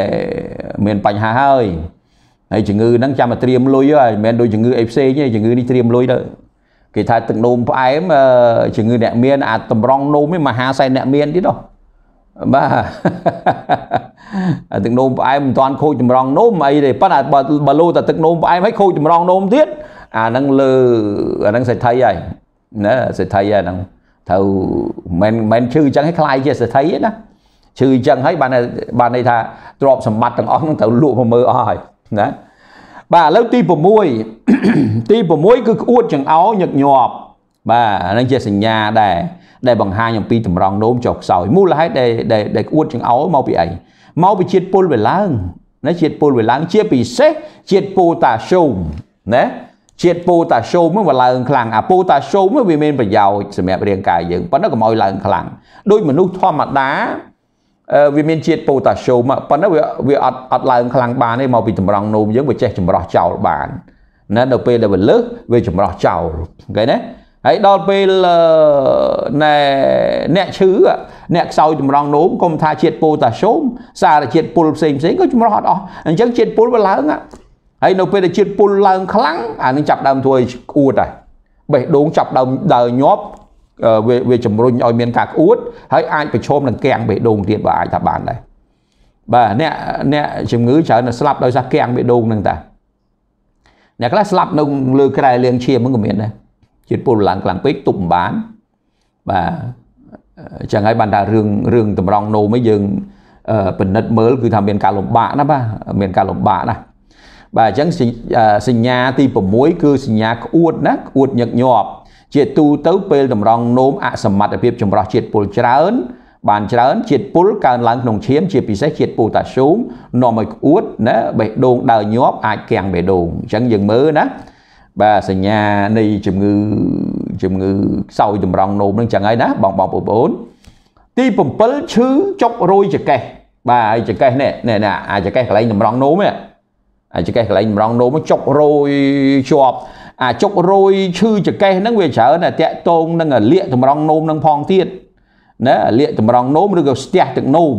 មានបញ្ហាហើយហើយជំងឺហ្នឹងចាំតែត្រៀមលុយហើយមិនមែនដូចជំងឺអីផ្សេងទេជំងឺនេះត្រៀមលុយទៅគេថាទឹកនោមផ្អែមជំងឺអ្នកមាន អាតម្រង់នោមនេះមហាសែនអ្នកមានទៀតនោះបាទទឹកនោមផ្អែមមិនទាន់ខូចតម្រង់នោមអីទេប៉ុន្តែបើបើលូតែទឹកនោមផ្អែមហើយខូចតម្រង់នោមទៀតអាហ្នឹងលើអាហ្នឹងសេដ្ឋីហើយណាសេដ្ឋីហើយហ្នឹងត្រូវមិនមិនឈឺអញ្ចឹងឲ្យคลายជាសេដ្ឋីទេណាឈឺអញ្ចឹងហើយបានបានន័យថាទ្រព្យសម្បត្តិទាំងអស់ហ្នឹងត្រូវលក់មកមើលអស់ហើយណាបាទឥឡូវទី6ទី6គឺក្អួត ចង្អោញឹកញាប់បាទហ្នឹងជាសញ្ញា ដែរដែលបង្ហាញអំពីតម្រង់នោមចុះខ្សោយមូលហេតុដែលដែលក្អួតចង្អោមកពីអីមកពីជាតិពុលវាឡើងណាជាតិពុលវាឡើងជាពិសេសជាតិប៉ូតាស្យូមណាជាតិប៉ូតាស្យូមវាឡើងខ្លាំងអាប៉ូតាស្យូមវាមានប្រយោជន៍សម្រាប់រាងកាយយើងប៉ុន្តែកុំឲ្យឡើងខ្លាំងដូចមនុស្សធម្មតាវាមានជាតិប៉ូតាស្យូមប៉ុន្តែវាវាអត់អត់ឡើងខ្លាំងបានទេមកពីតម្រង់នោមយើងវាចេះចម្រោះចោលបានណានៅពេលដែលវាលើសវាចម្រោះចោលអូខេណាហើយដល់ពេលណែអ្នកឈឺអ្នកខ្សោយតម្រង់នោមគុំថាជាតិប៉ូតាស្យូម សារជាតិពុលផ្សេងផ្សេងក៏ចម្រោះអត់អស់អញ្ចឹងជាតិពុលវាឡើងហើយនៅពេលដែលជាតិពុលឡើងខ្លាំងអានឹងចាប់ដើមធ្វើឲ្យអួតដែរបេះដូងចាប់ដើមដើរញាប់វាជំរុញឲ្យមានការក្អួត ហើយអាចប្រឈមនឹងកាំងបេះដូងទៀតបើអាចថាបានដែរបាទអ្នកអ្នកជំងឺច្រើនស្លាប់ដោយសារកាំងបេះដូងហ្នឹងតាអ្នកខ្លះស្លាប់នៅលើក្រែលៀងឈាមហ្នឹងក៏មានដែរជាតិពុលឡើងខ្លាំងពេកទប់មិនបានបាទអញ្ចឹងហើយបានថារឿងរឿងតម្រង់នោមហ្នឹងយើងពិនិត្យមើលគឺថាមានការលំបាកណាបាទមានការលំបាកណាបាទអញ្ចឹងសញ្ញាទី6គឺសញ្ញាក្អួតណាក្អួតញឹកញាប់ជាទូទៅពេលតម្រង់នោមអសមត្ថភាពចម្រោះជាតិពុលច្រើន បានច្រើន ជាតិពុលកើនឡើងក្នុងឈាមជាពិសេសជាតិពូតាស្យូមនាំឲ្យក្អួតណាបេះដូងដើរញាប់អាចគាំងបេះដូងអញ្ចឹងយើងមើលណាបាទសញ្ញានៃជំងឺជំងឺខ្សោយតម្រង់នោមនឹងចឹងហើយណាបងបងបងប្អូនទី7ឈឺចុករយចកេះបាទហើយចកេះនេះនេះអាចកេះកន្លែងតម្រង់នោមនេះអាចកេះកន្លែងម្រងនោមចុករយជាប់អាចុករយឈឺចកេះហ្នឹងវាច្រើនតែតាក់តងនឹងលាកតម្រងនោមនឹងផងទៀតណាលាកតម្រងនោមឬក៏ស្ទះទឹកនោម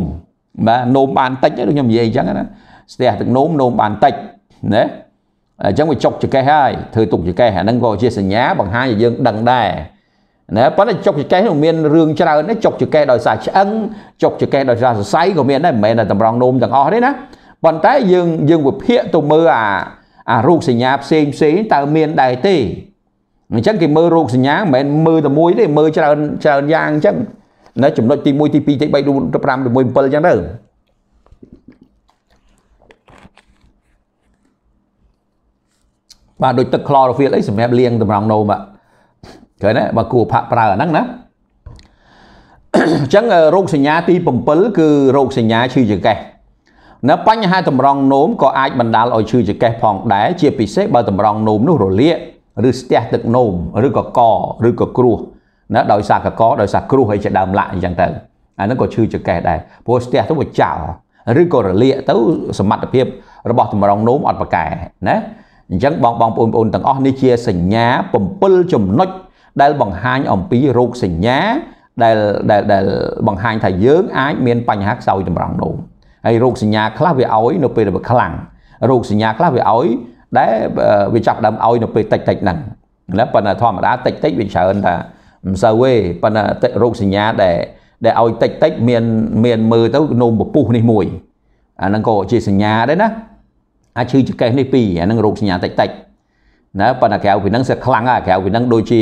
បាទនោមបានតិចដូចខ្ញុំនិយាយអញ្ចឹងណាស្ទះទឹកនោមនោមបានតិចណាអញ្ចឹងវាចុកចកេះហើយធ្វើទុកចកេះអាហ្នឹងក៏ជាសញ្ញាបង្ហាញឲ្យយើងដឹងដែរណាប៉ុន្តែចុកចកេះនោះមានរឿងច្រើនណាចុកចកេះដោយសារឆ្អឹងចុកចកេះដោយសារសរសៃក៏មានដែរមិនមែនតែតម្រងនោមទាំងអស់ទេណាប៉ុន្តែយើងយើងវិភាគទៅមើលអាអារោគសញ្ញាផ្សេងផ្សេងតើមានដែរទេអញ្ចឹងគេមើលរោគសញ្ញាមិនមែនមើលតែមួយទេមើលច្រើនច្រើនយ៉ាងអញ្ចឹងនៅចំណុចទី1ទី2ទី3 4 5 6 7អញ្ចឹងទៅបាទដូចទឹក chlorophyll អីសម្រាប់លាងតម្រង់នោមឃើញទេបើគួរផាក់ប្រើអាហ្នឹងណាអញ្ចឹងរោគសញ្ញាទី7គឺរោគសញ្ញាឈឺចង្កេះនៅបញ្ហាតម្រង់នោមក៏អាចបណ្ដាលឲ្យឈឺចង្កេះផងដែរជាពិសេសបើតម្រង់នោមនោះរលាកឬស្ទះទឹកនោមឬក៏កឬក៏គ្រោះណាដោយសារកកដោយសារគ្រោះហើយជាដើមឡាក់អញ្ចឹងទៅអាហ្នឹងក៏ឈឺចង្កេះដែរព្រោះស្ទះទៅវាចោលឬក៏រលាកទៅសមត្ថភាព របស់តម្រង់នោមអត់ប្រកែណាអញ្ចឹងបងបងប្អូនបងប្អូនទាំងអស់នេះជា សញ្ញា7ចំណុចដែលបង្ហាញអំពីរោគសញ្ញាដែលដែលបង្ហាញថាយើងអាចមានបញ្ហាខ្សោយតម្រង់នោមហើយរោគសញ្ញាខ្លះវាឲ្យនៅពេលដែលវាខ្លាំងរោគសញ្ញាខ្លះវាឲ្យដែលវាចាប់ដើមឲ្យនៅពេលតិចតិចហ្នឹងណាប៉ុន្តែធម្មតាតិចតិចវាច្រើនថាមិនសូវទេប៉ុន្តែរោគសញ្ញាដែលដែលឲ្យតិចតិចមានមានមើលទៅនោមពពុះនេះមួយអាហ្នឹងក៏ជាសញ្ញាដែរណាអាចឈឺចង្កេះនេះពីរអាហ្នឹងរោគសញ្ញាតិចតិចណាប៉ុន្តែក្រៅពីហ្នឹងវាខ្លាំងហើយក្រៅពីហ្នឹងដូចជា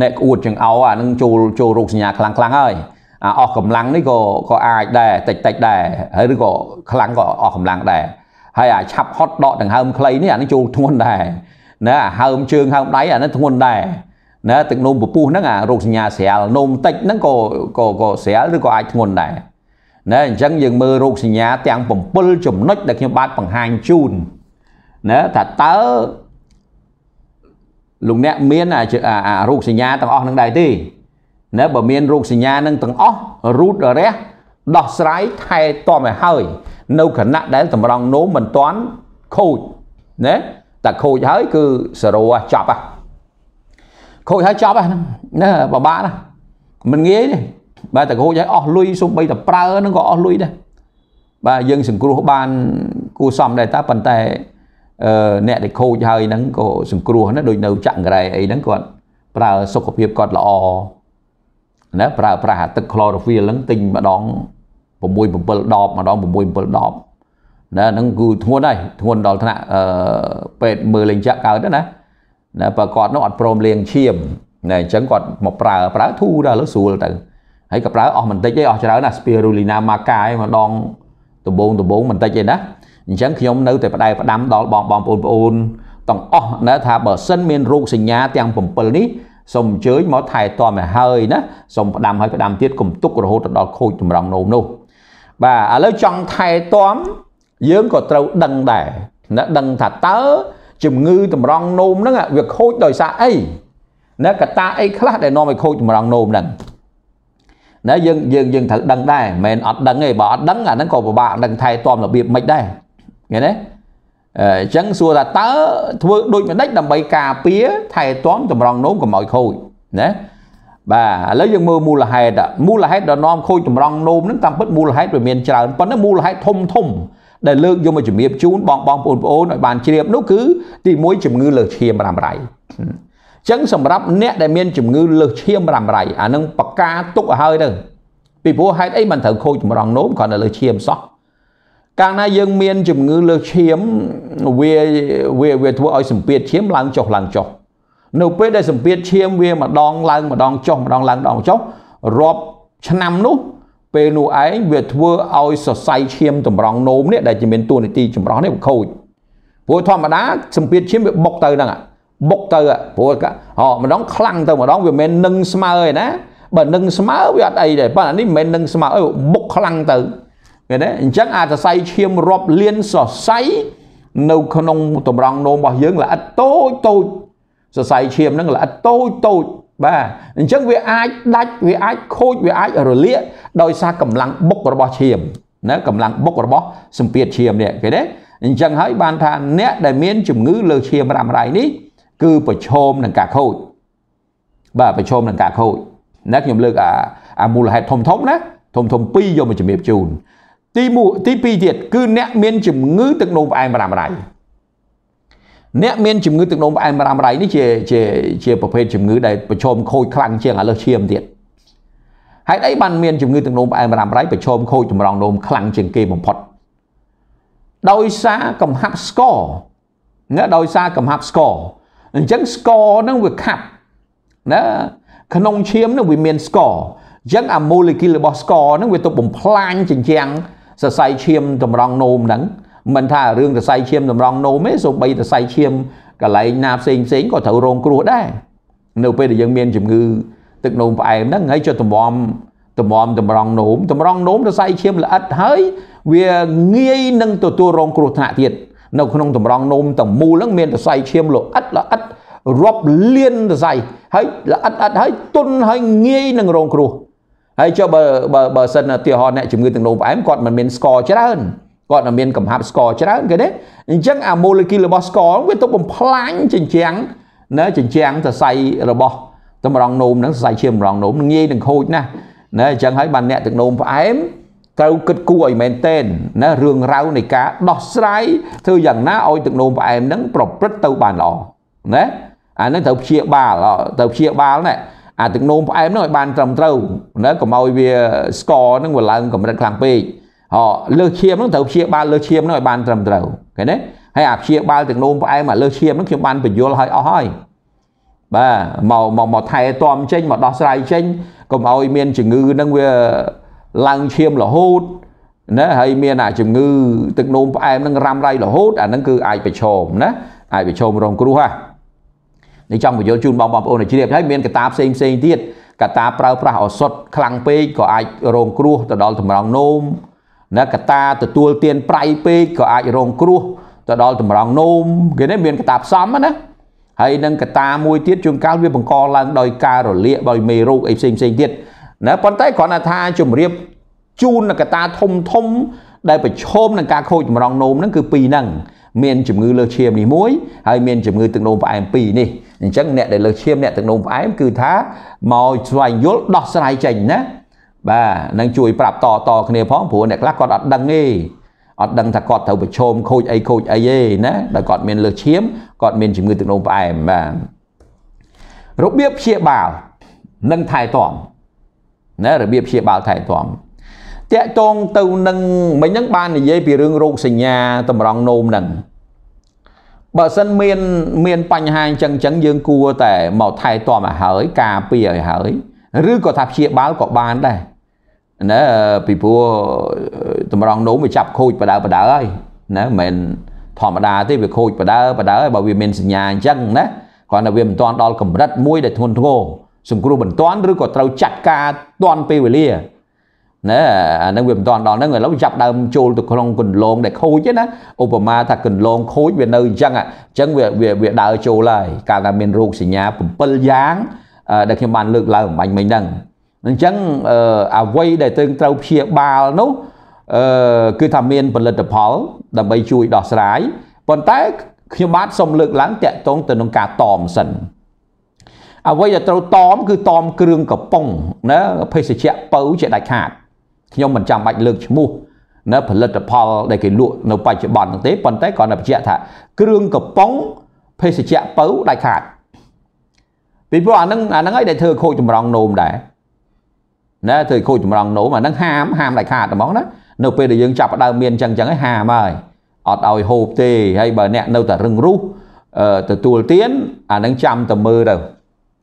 អ្នកក្អួតចង្អោអាហ្នឹងចូលចូលរោគសញ្ញាខ្លាំងខ្លាំងហើយអាអស់កម្លាំងនេះក៏ក៏អាចដែរតិចតិចដែរហើយឬក៏ខ្លាំងក៏អស់កម្លាំងដែរហើយអាឆាប់ហត់ដកដង្ហើមខ្លីនេះអានេះចូលធ្ងន់ដែរណាអាហើមជើងហើមដៃអានេះធ្ងន់ដែរណាទឹកនោមពពុះហ្នឹងអារោគសញ្ញាស្រាលនោមតិចហ្នឹងក៏ក៏ក៏ស្រាលឬក៏អាចធ្ងន់ដែរណាអញ្ចឹងយើងមើលរោគសញ្ញាទាំង7ចំណុចដែលខ្ញុំបាទបង្ហាញជូនណាថាតើលោកអ្នកមានអារោគសញ្ញាទាំងអស់ហ្នឹងដែរទេណាបើមានរោគសញ្ញានឹងទាំងអស់រូតរះដោះស្រាយថែទាំឲ្យហើយ នៅខណៈដែលតម្រង់នោមមិនទាន់ខូចណាតែខូចហើយគឺសរោចប់ហ្នឹងខូចហើយចប់ហ្នឹងណាបបាក់ណាមិនងាយទេបាទតែខូចហើយអស់លុយសូម្បីតែប្រើហ្នឹងក៏អស់លុយដែរបាទយើងសង្គ្រោះបានគួសមដែរតែប៉ុន្តែអឺអ្នកដែលខូចហើយហ្នឹងក៏សង្គ្រោះណាដូចនៅចាក់កែអីហ្នឹងគាត់ប្រើសុខភាពគាត់ល្អណាប្រើប្រាស់អាទឹក chlorophyll ហ្នឹងទិញម្ដង6 7ដបម្ដង6 7ដបណាហ្នឹងគឺធ្ងន់ហើយធ្ងន់ដល់ថ្នាក់អឺពេទ្យមើលលេងចាក់កើតណាណាបើគាត់នោះអត់ព្រមលេងឈាមណាអញ្ចឹងគាត់មកប្រើប្រើធូរដល់លើស្រួលទៅហើយក៏ប្រើអស់បន្តិចឯងអស់ច្រើនណា spirulina maca ឯងម្ដងដបងដបងបន្តិចឯណាអញ្ចឹងខ្ញុំនៅតែផ្ដែផ្ដាំដល់បងបងប្អូនបងប្អូនទាំងអស់ណាថាបើសិនមានរោគសញ្ញាទាំង7នេះសូមអញ្ជើញមកថែទាំឲ្យហើយណាសូមផ្ដាំឲ្យផ្ដាំទៀតកុំទុករហូតដល់ខូចតម្រង់នោមនោះបាទឥឡូវចង់ថែទាំយើងក៏ត្រូវដឹងដែរណាដឹងថាតើជំងឺតម្រង់នោមហ្នឹងវាខូចដោយសារអីណាកតាអីខ្លះដែលនាំឲ្យខូចតម្រង់នោមហ្នឹងណាយើងយើងយើងត្រូវដឹងដែរមិនមែនអត់ដឹងទេបើអត់ដឹងអាហ្នឹងក៏ពិបាកនឹងថែទាំរបៀបមិនដែរឃើញទេអញ្ចឹងសួរថាតើធ្វើដូចម្ដេចដើម្បីការពារ ថែទាំតម្រង់នោមកុំឲ្យខូចណាបាទឥឡូវយើងមើលមូលហេតុមូលហេតុដែលនាំខូចតម្រង់នោមហ្នឹងតាមពិតមូលហេតុវាមានច្រើនប៉ុន្តែមូលហេតុធំធំដែលលើកយកមកជំរាបជូនបងបងប្អូនប្អូនឲ្យបានជ្រាបនោះគឺទី1ជំងឺ លើសឈាមរ៉ាំរ៉ៃអញ្ចឹងសម្រាប់អ្នកដែលមានជំងឺ លើសឈាមរ៉ាំរ៉ៃអានឹងបកាទុកឲ្យហើយទៅពីព្រោះហេតុអីមិនត្រូវខូចតម្រង់នោមគ្រាន់តែលើសឈាមសោះកាលណាយើងមានជំងឺលើឈាមវាវាវាធ្វើឲ្យសម្ពាធឈាមឡើងចុះឡើងចុះនៅពេលដែលសម្ពាធឈាមវាម្ដងឡើងម្ដងចុះម្ដងឡើងម្ដងចុះរាប់ឆ្នាំនោះពេលនោះឯងវាធ្វើឲ្យសរសៃឈាមតម្រង់នោមនេះដែលជាមានតួនាទីចម្រោះនេះវាខូចព្រោះធម្មតាសម្ពាធឈាមវាបុកទៅហ្នឹងបុកទៅព្រោះហ៎ម្ដងខ្លាំងទៅម្ដងវាមិននឹងស្មើឯណាបើនឹងស្មើវាអត់អីទេប៉ុន្តែនេះមិនមែននឹងស្មើអីបុកខ្លាំងទៅឃើញទេអញ្ចឹងអាសរសៃឈាមរាប់លានសរសៃនៅក្នុងតម្រង់នោមរបស់យើងល្អិតតូចតូចសរសៃឈាមហ្នឹងល្អិតតូចតូចបាទអញ្ចឹងវាអាចដាច់វាអាចខូចវាអាចរលាកដោយសារកម្លាំងបុករបស់ឈាមណាកម្លាំងបុករបស់សម្ពាធឈាមនេះឃើញទេអញ្ចឹងហើយបានថាអ្នកដែលមានជំងឺលើឈាមរ៉ាំរ៉ៃនេះគឺប្រឈមនឹងការខូចបាទប្រឈមនឹងការខូចណាខ្ញុំលើកអាអាមូលហេតុធំធំណាធំធំពីរយកមកជំរាបជូនទី1ទី2ទៀតគឺអ្នកមានជំងឺទឹកនោមផ្អែមរ៉ាំរ៉ៃអ្នកមានជំងឺទឹកនោមផ្អែមរ៉ាំរ៉ៃនេះជាជាជាប្រភេទជំងឺដែលប្រឈមខូចខ្លាំងជាងអាលើសឈាមទៀតហេតុអីបានមានជំងឺទឹកនោមផ្អែមរ៉ាំរ៉ៃប្រឈមខូចចម្រងនោមខ្លាំងជាងគេបំផុតដោយសារកំហាប់ស្ករណាដោយសារកំហាប់ស្ករអញ្ចឹងស្ករនឹងវាខាប់ណាក្នុងឈាមនឹងវាមានស្ករអញ្ចឹងអាម៉ូលេគុលរបស់ស្ករនឹងវាទៅបំផ្លាញជញ្ជាំងសរសៃឈាមតម្រង់នោមហ្នឹងមិនថារឿងសរសៃឈាមតម្រង់នោមទេសូម្បីសរសៃឈាមកន្លែងណាផ្សេងផ្សេងក៏ត្រូវរងគ្រោះដែរនៅពេលដែលយើងមានជំងឺទឹកនោមផ្អែមហ្នឹងហើយចុះតម្រាំតម្រាំតម្រង់នោមតម្រង់នោមសរសៃឈាមល្អិតហើយវាងាយនឹង ទទួលរងគ្រោះថ្នាក់ទៀតនៅក្នុងតម្រង់នោមទាំងមូលហ្នឹងមានសរសៃឈាមល្អិតល្អិតរាប់លានសរសៃហើយល្អិតល្អិតហើយទុនហើយងាយនឹងរងគ្រោះហើយចុះបើបើបើសិនឧទាហរណ៍អ្នកជំងឺទាំងលោផ្អែមគាត់មិនមានស្ករច្រើនគាត់មិនមានកំហាប់ស្ករច្រើនគេទេអញ្ចឹងអាម៉ូលេគុលរបស់ស្ករវាទៅបំផ្លាញចិញ្ចាំងណាចិញ្ចាំងសរសៃរបស់ តម្រងនោមហ្នឹងសរសៃឈាមតម្រងនោមងាយនឹងខូចណាស់ណាអញ្ចឹងហើយបានអ្នកទឹកនោមផ្អែមត្រូវគិតគូរឲ្យមែនតែនណារឿងរ៉ាវនៃការដោះស្រាយធ្វើយ៉ាងណាឲ្យទឹកនោមផ្អែមហ្នឹងប្រព្រឹត្តទៅបានល្អណាអានឹងត្រូវព្យាបាលត្រូវព្យាបាលណាអាទឹកនោមផ្អែមហ្នឹងឲ្យបានត្រឹមត្រូវណាកុំឲ្យវាស្ករហ្នឹងវាឡើងកម្រិតខ្លាំងពេកហ៎លើសឈាមហ្នឹងត្រូវព្យាបាលលើសឈាមហ្នឹងឲ្យបានត្រឹមត្រូវឃើញទេហើយអាព្យាបាលទឹកនោមផ្អែមអាលើសឈាមហ្នឹងខ្ញុំបានបញ្យល់ឲ្យអស់ហើយបាទមកមកមកថែទាំចេញមកដោះស្រាយចេញកុំឲ្យមានជំងឺហ្នឹងវាឡើងឈាមរហូតណាហើយមានអាជំងឺទឹកនោមផ្អែមហ្នឹងរ៉ាំរ៉ៃរហូតអាហ្នឹងគឺអាចប្រឈមណាអាចប្រឈមរងគ្រោះហ្នឹងនេះចង់បញ្យល់ជូនបងប្អូនឲ្យជ្រាបហើយមានកតាផ្សេងផ្សេងទៀតកតាប្រើប្រាស់ឱសថខ្លាំងពេកក៏អាចរងគ្រោះទៅដល់តម្រងនោមណាកតាទទួលទានប្រៃពេកក៏អាចរងគ្រោះទៅដល់តម្រងនោមគេនេះមានកតាផ្សំណាហើយនឹងកតាមួយទៀតជួនកាលវាបង្កឡើង ដោយការរលាកដោយមេរោគអីផ្សេងផ្សេងទៀតណាប៉ុន្តែគ្រាន់តែថាជំរាបជូនកតាធំធំ ដែល ប្រឈមនឹងការខូចតម្រងនោមហ្នឹងគឺពីរហ្នឹងមានជំងឺ លើសឈាមនេះមួយហើយមានជំងឺទឹកនោមផ្អែមពីរនេះអញ្ចឹងអ្នកដែលលើសឈាមអ្នកទឹកនោមផ្អែមគឺថាមកស្វែងយល់ដោះស្រាយចេញណាបាទនឹងជួយប្រាប់តតគ្នា ផងព្រោះអ្នកខ្លះគាត់អត់ដឹងទេអត់ដឹងថាគាត់ត្រូវប្រឈមខូចអីខូចអីទេណាដល់គាត់មានលើសឈាមគាត់មានជំងឺទឹកនោមផ្អែមបាទរបៀបព្យាបាលនិងថែទាំណារបៀបព្យាបាលថែទាំតកតងទៅនឹងមិញហ្នឹងបាននិយាយពីរឿងរោគសញ្ញាតម្រង់នោមហ្នឹងបើសិនមានមានបញ្ហាអញ្ចឹងអញ្ចឹងយើងគួរតែមកថែទាំឲ្យហើយការពារឲ្យហើយឬក៏ថាព្យាបាលក៏បានដែរណាពីព្រោះតម្រង់នោមវាចាប់ខូចបដើបដើហើយណាមិនមែនធម្មតាទេវាខូចបដើបដើហើយបើវាមានសញ្ញាអញ្ចឹងណាគ្រាន់តែវាមិនទាន់ដល់កម្រិតមួយដែលធ្ងន់ធ្ងរសង្គ្រោះបន្ទាន់ឬក៏ត្រូវចាត់ការទាន់ពេលវេលាណាអានឹងវាមិនតាន់ដល់ហ្នឹងឥឡូវចាប់ដើមចូលទៅក្នុងកន្លងដែលខូចណាឧបមាថាកន្លងខូចវានៅអញ្ចឹងអញ្ចឹងវាវាដើរចូលហើយកាលតែមានរោគសញ្ញា7យ៉ាង ដែលខ្ញុំបានលើកឡើងអំបញ្ញមិញហ្នឹងអញ្ចឹងអ្វីដែលទើងត្រូវព្យាបាលនោះអឺគឺថាមានផលិតផលដើម្បីជួយដោះស្រាយប៉ុន្តែខ្ញុំបាទសូមលើកឡើងតកតងទៅនឹងការតមសិនអ្វីដែលត្រូវតមគឺតមគ្រឿងកំប៉ុងណាភេសជ្ជៈពៅជាដាច់ខាតខ្ញុំមិនចាំបាច់លើកឈ្មោះនៅផលិតផលដែលគេលក់នៅបច្ចុប្បន្នទេប៉ុន្តែគ្រាន់តែបញ្ជាក់ថាគ្រឿងកំប៉ុងភេសជ្ជៈពៅដាច់ខាតពីព្រោះអាហ្នឹងអាហ្នឹងឯងដែលធ្វើខូចចម្រងនោមដែរណាធ្វើខូចចម្រងនោមអាហ្នឹងហាមហាមដាច់ខាតហ្មងណានៅពេលដែលយើងចាប់ផ្ដើមមានចឹងចឹងឯងហាមហើយអត់ឲ្យហូបទេហើយបើអ្នកនៅតែរឹងរូសទទួលទានអាហ្នឹងចាំតែមើលទៅ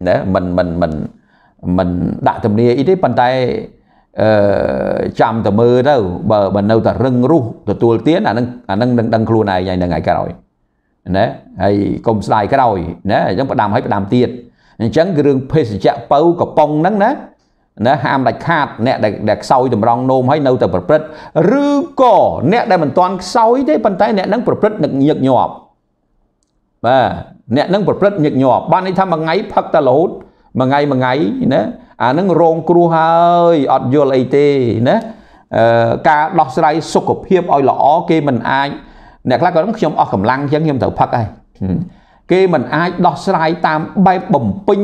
ណាមិនមិនមិនមិនដាក់ទំនាយអីទេប៉ុន្តែអឺចាំតែមើលទៅបើបើនៅតែរឹងរូសទទួលទានអានឹងអានឹងនឹងដឹងខ្លួនឯងឯងនឹងឯក្រោយណាហើយកុំស្ដាយក្រោយណាអញ្ចឹងផ្ដាំឲ្យផ្ដាំទៀតអញ្ចឹងគឺរឿងភេសជ្ជៈបើកំប៉ុងហ្នឹងណាណាហាមដាច់ខាត អ្នកដែលខ្សោយតម្រង់នោមឲ្យនៅតែប្រព្រឹត្តឬក៏អ្នកដែលមិនទាន់ខ្សោយទេប៉ុន្តែអ្នកនឹងប្រព្រឹត្តនឹកញឹកញាប់បាទអ្នកនឹងប្រព្រឹត្តញឹកញាប់បានន័យថាមួយថ្ងៃផឹកតែរហូតមួយថ្ងៃមួយថ្ងៃណាអានឹងរងគ្រោះហើយអត់យល់អីទេណាការដោះស្រាយសុខភាពឲ្យល្អគេមិនអាចអ្នកខ្លះក៏ខ្ញុំអស់កម្លាំងចឹងខ្ញុំត្រូវផឹកហើយគេមិនអាចដោះស្រាយតាមបែបបំពេញ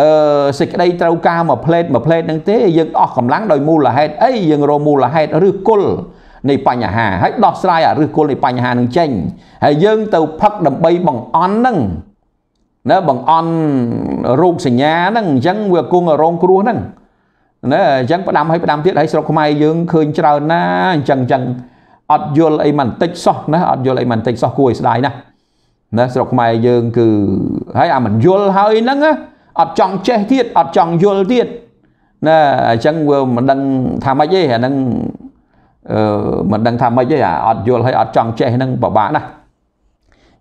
អឺសេចក្តីត្រូវការមួយផ្លេតមួយផ្លេតហ្នឹងទេយើងអស់កម្លាំងដោយមូលហេតុអីយើងរកមូលហេតុឬគុលនៃ បញ្ហាហើយដោះស្រាយអាឫសគល់នៃបញ្ហានឹងចេញហើយយើងទៅផឹកដើម្បីបង្អន់នឹងណាបង្អន់រោគសញ្ញាហ្នឹងអញ្ចឹងវាគង់រងគ្រោះហ្នឹងណាអញ្ចឹងផ្ដាំឲ្យផ្ដាំទៀតហើយស្រុកខ្មែរយើងឃើញច្រើនណាអញ្ចឹងអញ្ចឹងអត់យល់អីមិនតិចសោះណាអត់យល់អីមិនតិចសោះគួរឲ្យស្ដាយណាណាស្រុកខ្មែរយើង គឺហើយអាមិនយល់ហើយហ្នឹងអត់ចង់ចេះទៀតអត់ចង់យល់ទៀតណាអញ្ចឹងវាមិនដឹងថាម៉េចទេអាហ្នឹងអឺមិនដឹងថាម៉េចទេអាអត់យល់ហើយអត់ចង់ចេះហ្នឹងពិបាកណាស់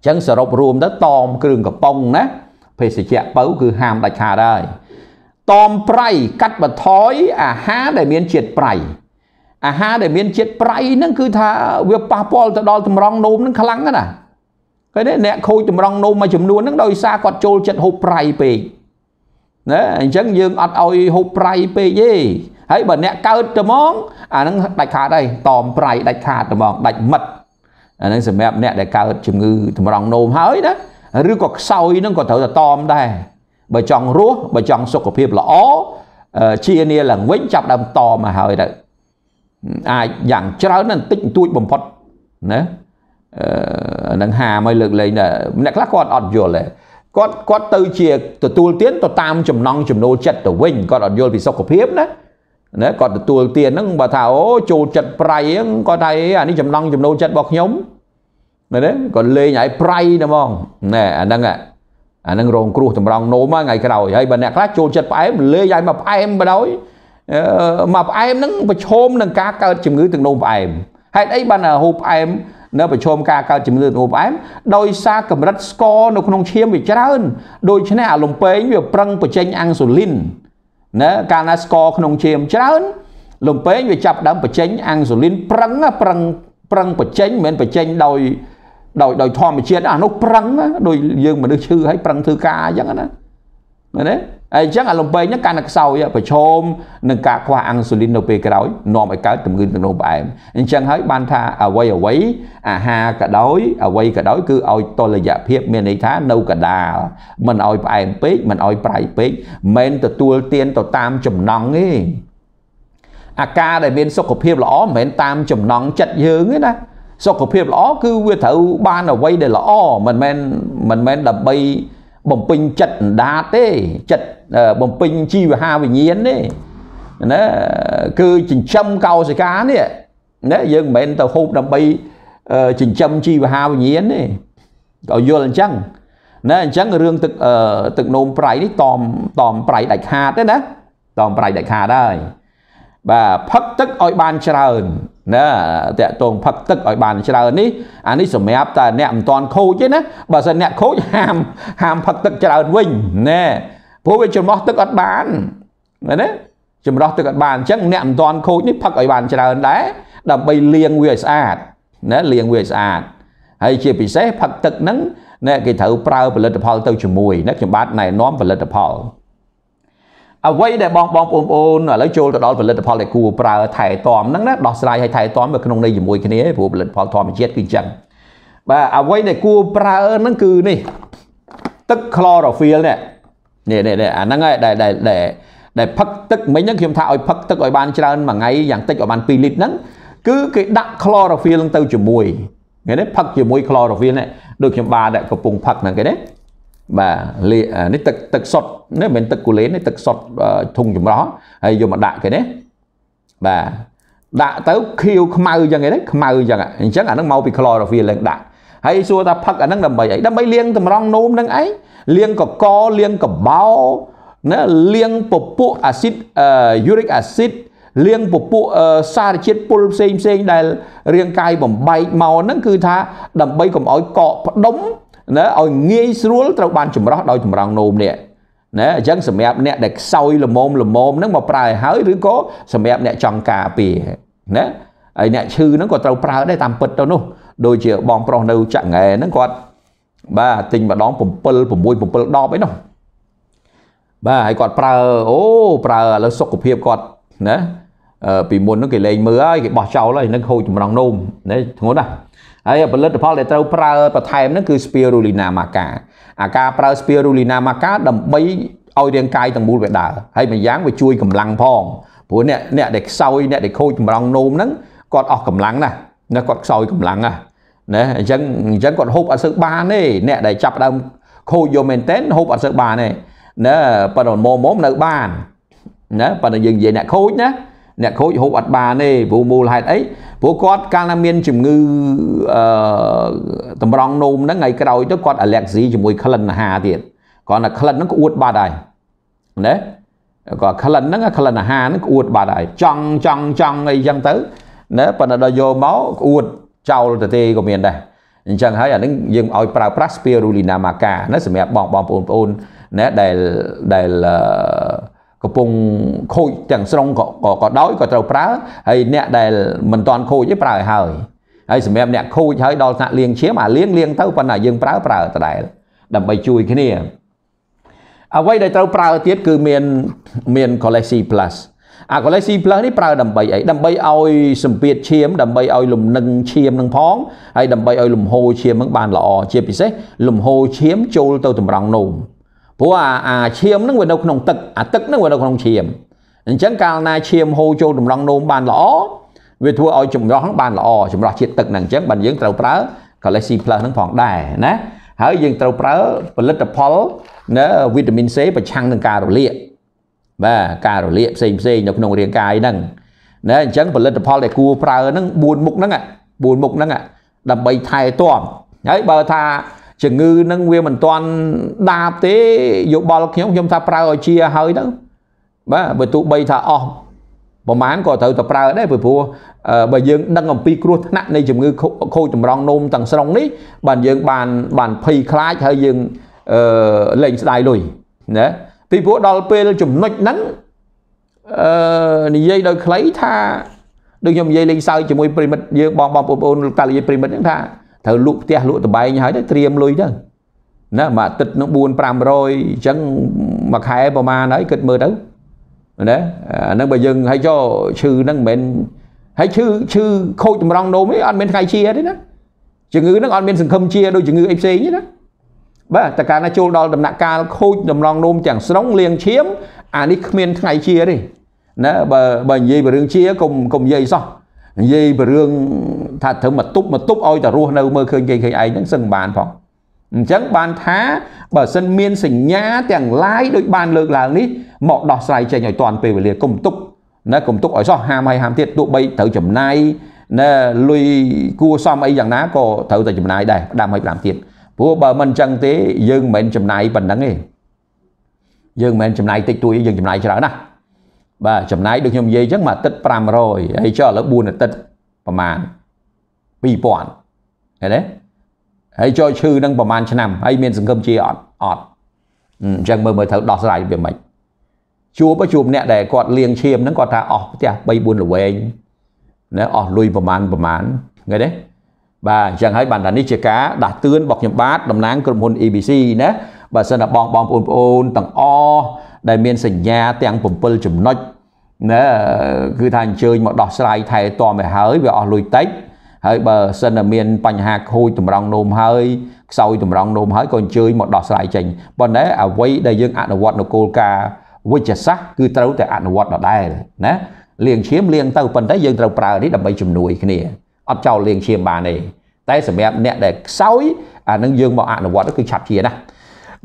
ចឹងសរុបរួមទៅតอมគ្រឿងកំប៉ុងណាភេសជ្ជៈបើគឺហាមដាច់ខាតហើយតอมប្រៃកាត់បន្ថយអាហារដែលមានជាតិប្រៃអាហារដែលមានជាតិប្រៃហ្នឹងគឺថាវាប៉ះពាល់ទៅដល់តម្រងនោមហ្នឹងខ្លាំងណាស់ឃើញទេអ្នកខូចតម្រងនោមមួយចំនួនហ្នឹងដោយសារគាត់ចូលចិត្តហូបប្រៃពេកណាអញ្ចឹងយើងអត់ឲ្យហូបប្រៃពេកទេហើយបើអ្នកកើតត្មងអាហ្នឹងដាច់ខាតហើយតอมប្រៃដាច់ខាតត្មងដាច់មិត្តអានឹងសម្រាប់អ្នកដែលកើតជំងឺតម្រង់នោមហើយណាឬក៏ខ្សោយនឹងក៏ត្រូវតែតមដែរបើចង់រស់បើចង់សុខភាពល្អជានីឡើងវិញចាប់ដើមតមកហើយទៅអាចយ៉ាងច្រើនណាស់បន្តិចបន្តួចបំផុតណាអឺនឹងហាមកលើកលែងដែរអ្នកខ្លះគាត់អត់យល់ដែរគាត់គាត់ទៅជាទទួលទានទៅតាមចំណងចំណូលចិត្តទៅវិញគាត់អត់យល់ពីសុខភាពណាណាគាត់ទទួលទានហ្នឹងបើថាអូចូលចិត្តប្រៃហ្នឹងគាត់ថាអានេះចំណង់ចំណូលចិត្តរបស់ខ្ញុំណាគាត់លេងឲ្យប្រៃណាហ្មងណែអាហ្នឹងអាហ្នឹងរងគ្រោះតម្រង់នោមថ្ងៃក្រោយហើយបើអ្នកខ្លះចូលចិត្តផ្អែមលេងឲ្យមកផ្អែមបណ្ដោយមកផ្អែមហ្នឹងប្រឈមនឹងការកើតជំងឺទឹកនោមផ្អែមហេតុអីបានហូបផ្អែមនៅប្រឈមការកើតជំងឺទឹកនោមផ្អែមដោយសារកម្រិតស្ករនៅក្នុងឈាមវាច្រើនដូច្នេះអាលំពេងវា ប្រឹងបញ្ចេញ អាំងស៊ូលីនណាកាលណាស្ករក្នុងឈាមច្រើន លំពេងវាចាប់ដើមបញ្ចេញ អាំងស៊ូលីន ប្រឹងប្រឹងប្រឹងបញ្ចេញមិនមែនបញ្ចេញ ដោយដោយដោយធម្មជាតិអានោះប្រឹងដោយយើងមនុស្សឈឺហើយប្រឹងធ្វើការអញ្ចឹងណាមែនទេហើយអញ្ចឹងអាលំពេងហ្នឹងកាន់តែខ្សោយប្រឈមនឹងការខ្វះអាំងស៊ូលីននៅពេលក្រោយនាំឲ្យកើតជំងឺទឹកនោមផ្អែមអញ្ចឹងហើយបានថាអ្វីអ្វីអាហារក៏ដោយអ្វីក៏ដោយគឺឲ្យតុល្យភាពមានន័យថានៅកដាលមិនឲ្យផ្អែមពេកមិនឲ្យប្រៃពេកមិនទទួលទានទៅតាមចំណង់ទេអាការដែលមានសុខភាពល្អមិនមែនតាមចំណង់ចិត្តយើងទេណាសុខភាពល្អគឺវាត្រូវបានអ្វីដែលល្អមិនមែនមិនមែនដើម្បីបំពេញចិត្តអណ្ដាតទេចិត្តបំពេញជីវហាវិញ្ញាណទេណាគឺចិញ្ចឹមកោសិកានេះណាយើងមិនមែនទៅហូបដើម្បីចិញ្ចឹមជីវហាវិញ្ញាណទេក៏យល់អញ្ចឹងណាអញ្ចឹងរឿងទឹកទឹកនោមប្រៃនេះតอมតอมប្រៃដាច់ខាតទេណាតอมប្រៃដាច់ខាតហើយបាទផឹកទឹកឲ្យបានច្រើនណាតាក់ទងផឹកទឹកឲ្យបានច្រើននេះអានេះសម្រាប់តែអ្នកមិនតន់ខូចទេណាបើសិនអ្នកខូចហាមហាមផឹកទឹកច្រើនវិញណែព្រោះវាចំោះទឹកអត់បានណាចម្រោះទឹកអត់បានអញ្ចឹងអ្នកមិនតន់ខូចនេះផឹកឲ្យបានច្រើនដែរដើម្បីលាងវាឲ្យស្អាតណាលាងវាឲ្យស្អាតហើយជាពិសេសផឹកទឹកហ្នឹងណែគេត្រូវប្រើផលិតផល ទៅជាមួយណាខ្ញុំបាទណែនាំផលិតផលអ្វីដែលបងបងបងប្អូនឥឡូវចូលទៅដល់ផលិតផលដែលគួរប្រើថែទាំហ្នឹងណាដោះស្រាយឲ្យថែទាំនៅក្នុងនៃជាមួយគ្នាព្រោះផលិតផលធម្មជាតិគឺអញ្ចឹងបាទអ្វីដែលគួរប្រើហ្នឹងគឺនេះទឹក chlorophyll នេះនេះនេះអាហ្នឹងឯងដែលដែលដែលដែលផឹកទឹកមិញហ្នឹងខ្ញុំថាឲ្យផឹកទឹកឲ្យបានច្រើនមួយថ្ងៃយ៉ាងតិចឲ្យបាន2លីត្រហ្នឹងគឺគេដាក់ chlorophyll ទៅជាមួយឃើញទេផឹកជាមួយ chlorophyll នេះដូចខ្ញុំបានកំពុងផឹកហ្នឹងគេណាបាទលានេះទឹកទឹកសុទ្ធនេះមិនមែនទឹកគូលេនទេទឹកសុទ្ធធុងចម្រោះហើយយកមកដាក់គេនេះបាទដាក់ទៅខៀវខ្មៅយ៉ាងហ្នឹងខ្មៅយ៉ាងអញ្ចឹងអាហ្នឹងមកពី chlorophyll ឡើងដាក់ហើយសួរថាផឹកអាហ្នឹងដើម្បីអីដើម្បីលាងតម្រង់នោមហ្នឹងឯងលាងកកលាងកបោណាលាងពពួកអាស៊ីត uric acid លាងពពួកសារជាតិពុលផ្សេងផ្សេងដែល រាងកាយបំបែកមកហ្នឹងគឺថា ដើម្បីកុំឲ្យកកផ្ដុំណាឲ្យងាយស្រួលត្រូវបានចម្រោះដោយចម្រងនោមនេះណាអញ្ចឹងសម្រាប់អ្នកដែលខ្សោយល្មមល្មមហ្នឹងមកប្រើហើយឬក៏សម្រាប់អ្នកចង់ការពារណាហើយអ្នកឈឺហ្នឹងក៏ត្រូវប្រើដែរតាមពិតទៅនោះ ដូចជាបងប្រុសនៅចង្អែហ្នឹងគាត់បាទទិញម្ដង7 6 7 10អីនោះបាទហើយគាត់ប្រើអូប្រើឥឡូវសុខភាពគាត់ណាពីមុនហ្នឹងគេលេងមើលហើយគេបោះចោលហើយនឹងខូចចម្រងនោមណាធ្ងន់ណាស់ហើយផលិតផលដែលត្រូវប្រើបន្ថែមហ្នឹងគឺ spirulina maca អាការប្រើ spirulina maca ដើម្បីឲ្យរាងកាយទាំងមូលវាដើរហើយម្យ៉ាងវាជួយកម្លាំងផងព្រោះអ្នកអ្នកដែលខ្សោយអ្នកដែលខូចចម្រងនោមហ្នឹងគាត់អស់កម្លាំងណាស់ណាគាត់ខ្សោយកម្លាំងណាស់ណាអញ្ចឹងអញ្ចឹងគាត់ហូបអត់សូវបានទេអ្នកដែលចាប់ដើមខូចយកមែនតែនហូបអត់សូវបានទេណាប៉ុន្តែមុំមុំនៅបានណាប៉ុន្តែយើងនិយាយអ្នកខូចណាអ្នកខូចហូបអត់បានទេព្រោះមូលហេតុអីព្រោះគាត់កាលណាមានជំងឺអឺតម្រង់នោមហ្នឹងថ្ងៃក្រោយទៅគាត់អាឡែកស៊ីជាមួយក្លិនអាហារទៀតគាត់ថាក្លិនហ្នឹងក្អួតបាត់ហើយណាគាត់ក្លិនហ្នឹងក្លិនអាហារហ្នឹងក្អួតបាត់ហើយចង់ចង់ចង់អីចឹងទៅណាប៉ុន្តែដល់យកមកក្អួតចោលទៅទេក៏មានដែរអញ្ចឹងហើយអានឹងយើងឲ្យប្រើប្រាស់ spirulina maca ណាសម្រាប់បងបងប្អូនបងប្អូនណាដែលដែលអឺកំពុងខូចទាំងស្រុងក៏ក៏ដោយក៏ត្រូវប្រើ ហើយអ្នកដែលមិនទាន់ខូចទេប្រើឲ្យហើយហើយសម្រាប់អ្នកខូចហើយដល់ថ្នាក់លៀងឈាមអាលៀងលៀងទៅប៉ុន្តែយើងប្រើប្រើដដែលដើម្បីជួយគ្នាអ្វីដែលត្រូវប្រើទៀតគឺមានមាន Galaxy Plus អា Galaxy Plus នេះប្រើ ដើម្បីអីដើម្បីឲ្យសម្ពាធឈាមដើម្បីឲ្យលំនឹងឈាមនឹងផងហើយដើម្បីឲ្យលំហូរឈាមនឹងបានល្អជាពិសេសលំហូរឈាមចូលទៅតម្រង់នោមព្រោះអាឈាមហ្នឹងវានៅក្នុងទឹកអាទឹកហ្នឹងវានៅក្នុងឈាមអញ្ចឹងកាលណាឈាមហូរចូលតម្រង់នោមបានល្អវាធ្វើឲ្យចម្រោះហ្នឹងបានល្អចម្រោះជាតិទឹកហ្នឹងអញ្ចឹងបានយើងត្រូវប្រើ Galaxy Plus ហ្នឹងផងដែរណាហើយយើងត្រូវប្រើផលិតផលណាវីតាមីន C ប្រឆាំងនឹងការរលាកបាទការរលាកផ្សេងផ្សេងនៅក្នុងរាងកាយហ្នឹងណាអញ្ចឹងផលិតផលដែលគួរប្រើហ្នឹង4មុខហ្នឹង4មុខហ្នឹងដើម្បីថែទាំហើយបើថាជំងឺនឹងវាមិនទាន់ដាបទេយោបល់ខ្ញុំខ្ញុំថាប្រើឲ្យជាហើយទៅបាទបើទោះបីថាអស់ប្រហែលក៏ត្រូវតែប្រើដែរព្រោះបើយើងដឹងអំពីគ្រោះថ្នាក់នៃជំងឺខូចចម្រងនោមទាំងស្រុងនេះបានយើងបានបានភ័យខ្លាចហើយយើងអឺលេងស្ដាយលុយណាពីព្រោះដល់ពេលចំណុចហ្នឹងអឺនិយាយដោយខ្លីថាដូចខ្ញុំនិយាយលេងសើចជាមួយប្រិមិត្តយើងបងបងប្អូនតាលីប្រិមិត្តហ្នឹងថាត្រូវលក់ផ្ទះលក់តបែងហើយទៅត្រៀមលុយទៅណាមួយអាទិត្យនឹង4 500អញ្ចឹងមួយខែប្រហែលហើយគិតមើលទៅណាអានឹងបើយើងឲ្យចោឈឺហ្នឹងមិនមែនហើយឈឺឈឺខូចតម្រង់នោមនេះអត់មានថ្ងៃជាទេណាជំងឺហ្នឹងអត់មានសង្ឃឹមជាដូចជំងឺអីផ្សេងទេណាបាទតែកាលណាចូលដល់ដំណាក់កាលខូចតម្រង់នោមទាំងស្រុងលាងឈាមអានេះគ្មានថ្ងៃជាទេណាបើបើនិយាយពីរឿងជាកុំកុំនិយាយសោះនិយាយពីរឿងថាត្រូវមកទប់មកទប់ឲ្យតែរស់នៅមើលឃើញគេឃើញឯងហ្នឹងសឹងបានផងអញ្ចឹងបានថាបើសិនមានសញ្ញាទាំងឡាយដូចបានលើកឡើងនេះមកដោះស្រាយចេញឲ្យតាន់ពេលវេលាកុំទុកណាកុំទុកឲ្យសោះហាមឲ្យហាមទៀតទោះបីត្រូវចំណាយណាលុយគួសមអីយ៉ាងណាក៏ត្រូវតែចំណាយដែរដាំឲ្យដាំទៀតព្រោះបើមិនអញ្ចឹងទេយើងមិនមែនចំណាយប៉ុណ្ណឹងទេយើងមិនមែនចំណាយតិចតួចយើងចំណាយច្រើនណាស់បាទចំណាយដូចខ្ញុំនិយាយអញ្ចឹងមួយអាទិត្យ500ហើយចុះឥឡូវ4អាទិត្យប្រហែល2000ឃើញទេហើយចុះឈឺនឹងប្រហែលឆ្នាំហើយមានសង្គមជាអត់អត់អញ្ចឹងមើលមើលត្រូវដោះស្រាយវាមិនជួបជួបអ្នកដែលគាត់លៀងឈាមហ្នឹងគាត់ថាអស់ផ្ទះ3 4លវែងណាអស់លុយប្រហែលប្រហែលឃើញទេបាទអញ្ចឹងហើយបានថានេះជាការដាស់តឿនរបស់ខ្ញុំបាទតំណាងក្រុមហ៊ុន ABC ណាបើសិនតែបងបងប្អូនប្អូនទាំងអដែលមានសញ្ញាទាំង7ចំណុចណាគឺថាអញ្ជើញមកដោះស្រាយថែទាំឲ្យហើយវាអស់លុយតិចហើយបើសិនតែមានបញ្ហាខូចតម្រង់នោមហើយខ្សោយតម្រង់នោមហើយក៏អញ្ជើញមកដោះស្រាយចេញប៉ុន្តែអ្វីដែលយើងអនុវត្តនៅគោលការណ៍វិជ្ជសាស្ត្រគឺត្រូវតែអនុវត្តដដែលណាលៀងឈាមលៀងទៅប៉ុន្តែយើងត្រូវប្រើនេះដើម្បីជំនួយគ្នាអត់ចោលលៀងឈាមបានទេតែសម្រាប់អ្នកដែលខ្សោយអានឹងយើងមកអនុវត្តគឺឆាប់ជាណា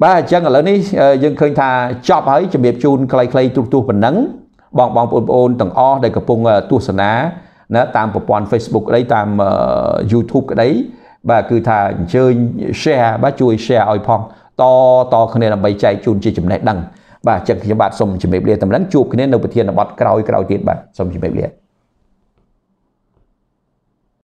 បាទអញ្ចឹងឥឡូវនេះយើងឃើញថាចប់ហើយជំរាបជូនខ្លីៗទូទៅប៉ុណ្ណឹងបងបងប្អូនទាំងអស់ដែលកំពុងទស្សនាណាតាមប្រព័ន្ធ Facebook ក្តីតាម YouTube ក្តីបាទគឺថាអញ្ជើញ share បាទជួយ share ឲ្យផងតតគ្នាដើម្បីចែកជូនជាចំណេះដឹង បាទអញ្ចឹងខ្ញុំបាទសូមជម្រាបលាតំណឹងជួបគ្នានៅប្រធានបទក្រោយក្រោយទៀតបាទសូមជម្រាបលា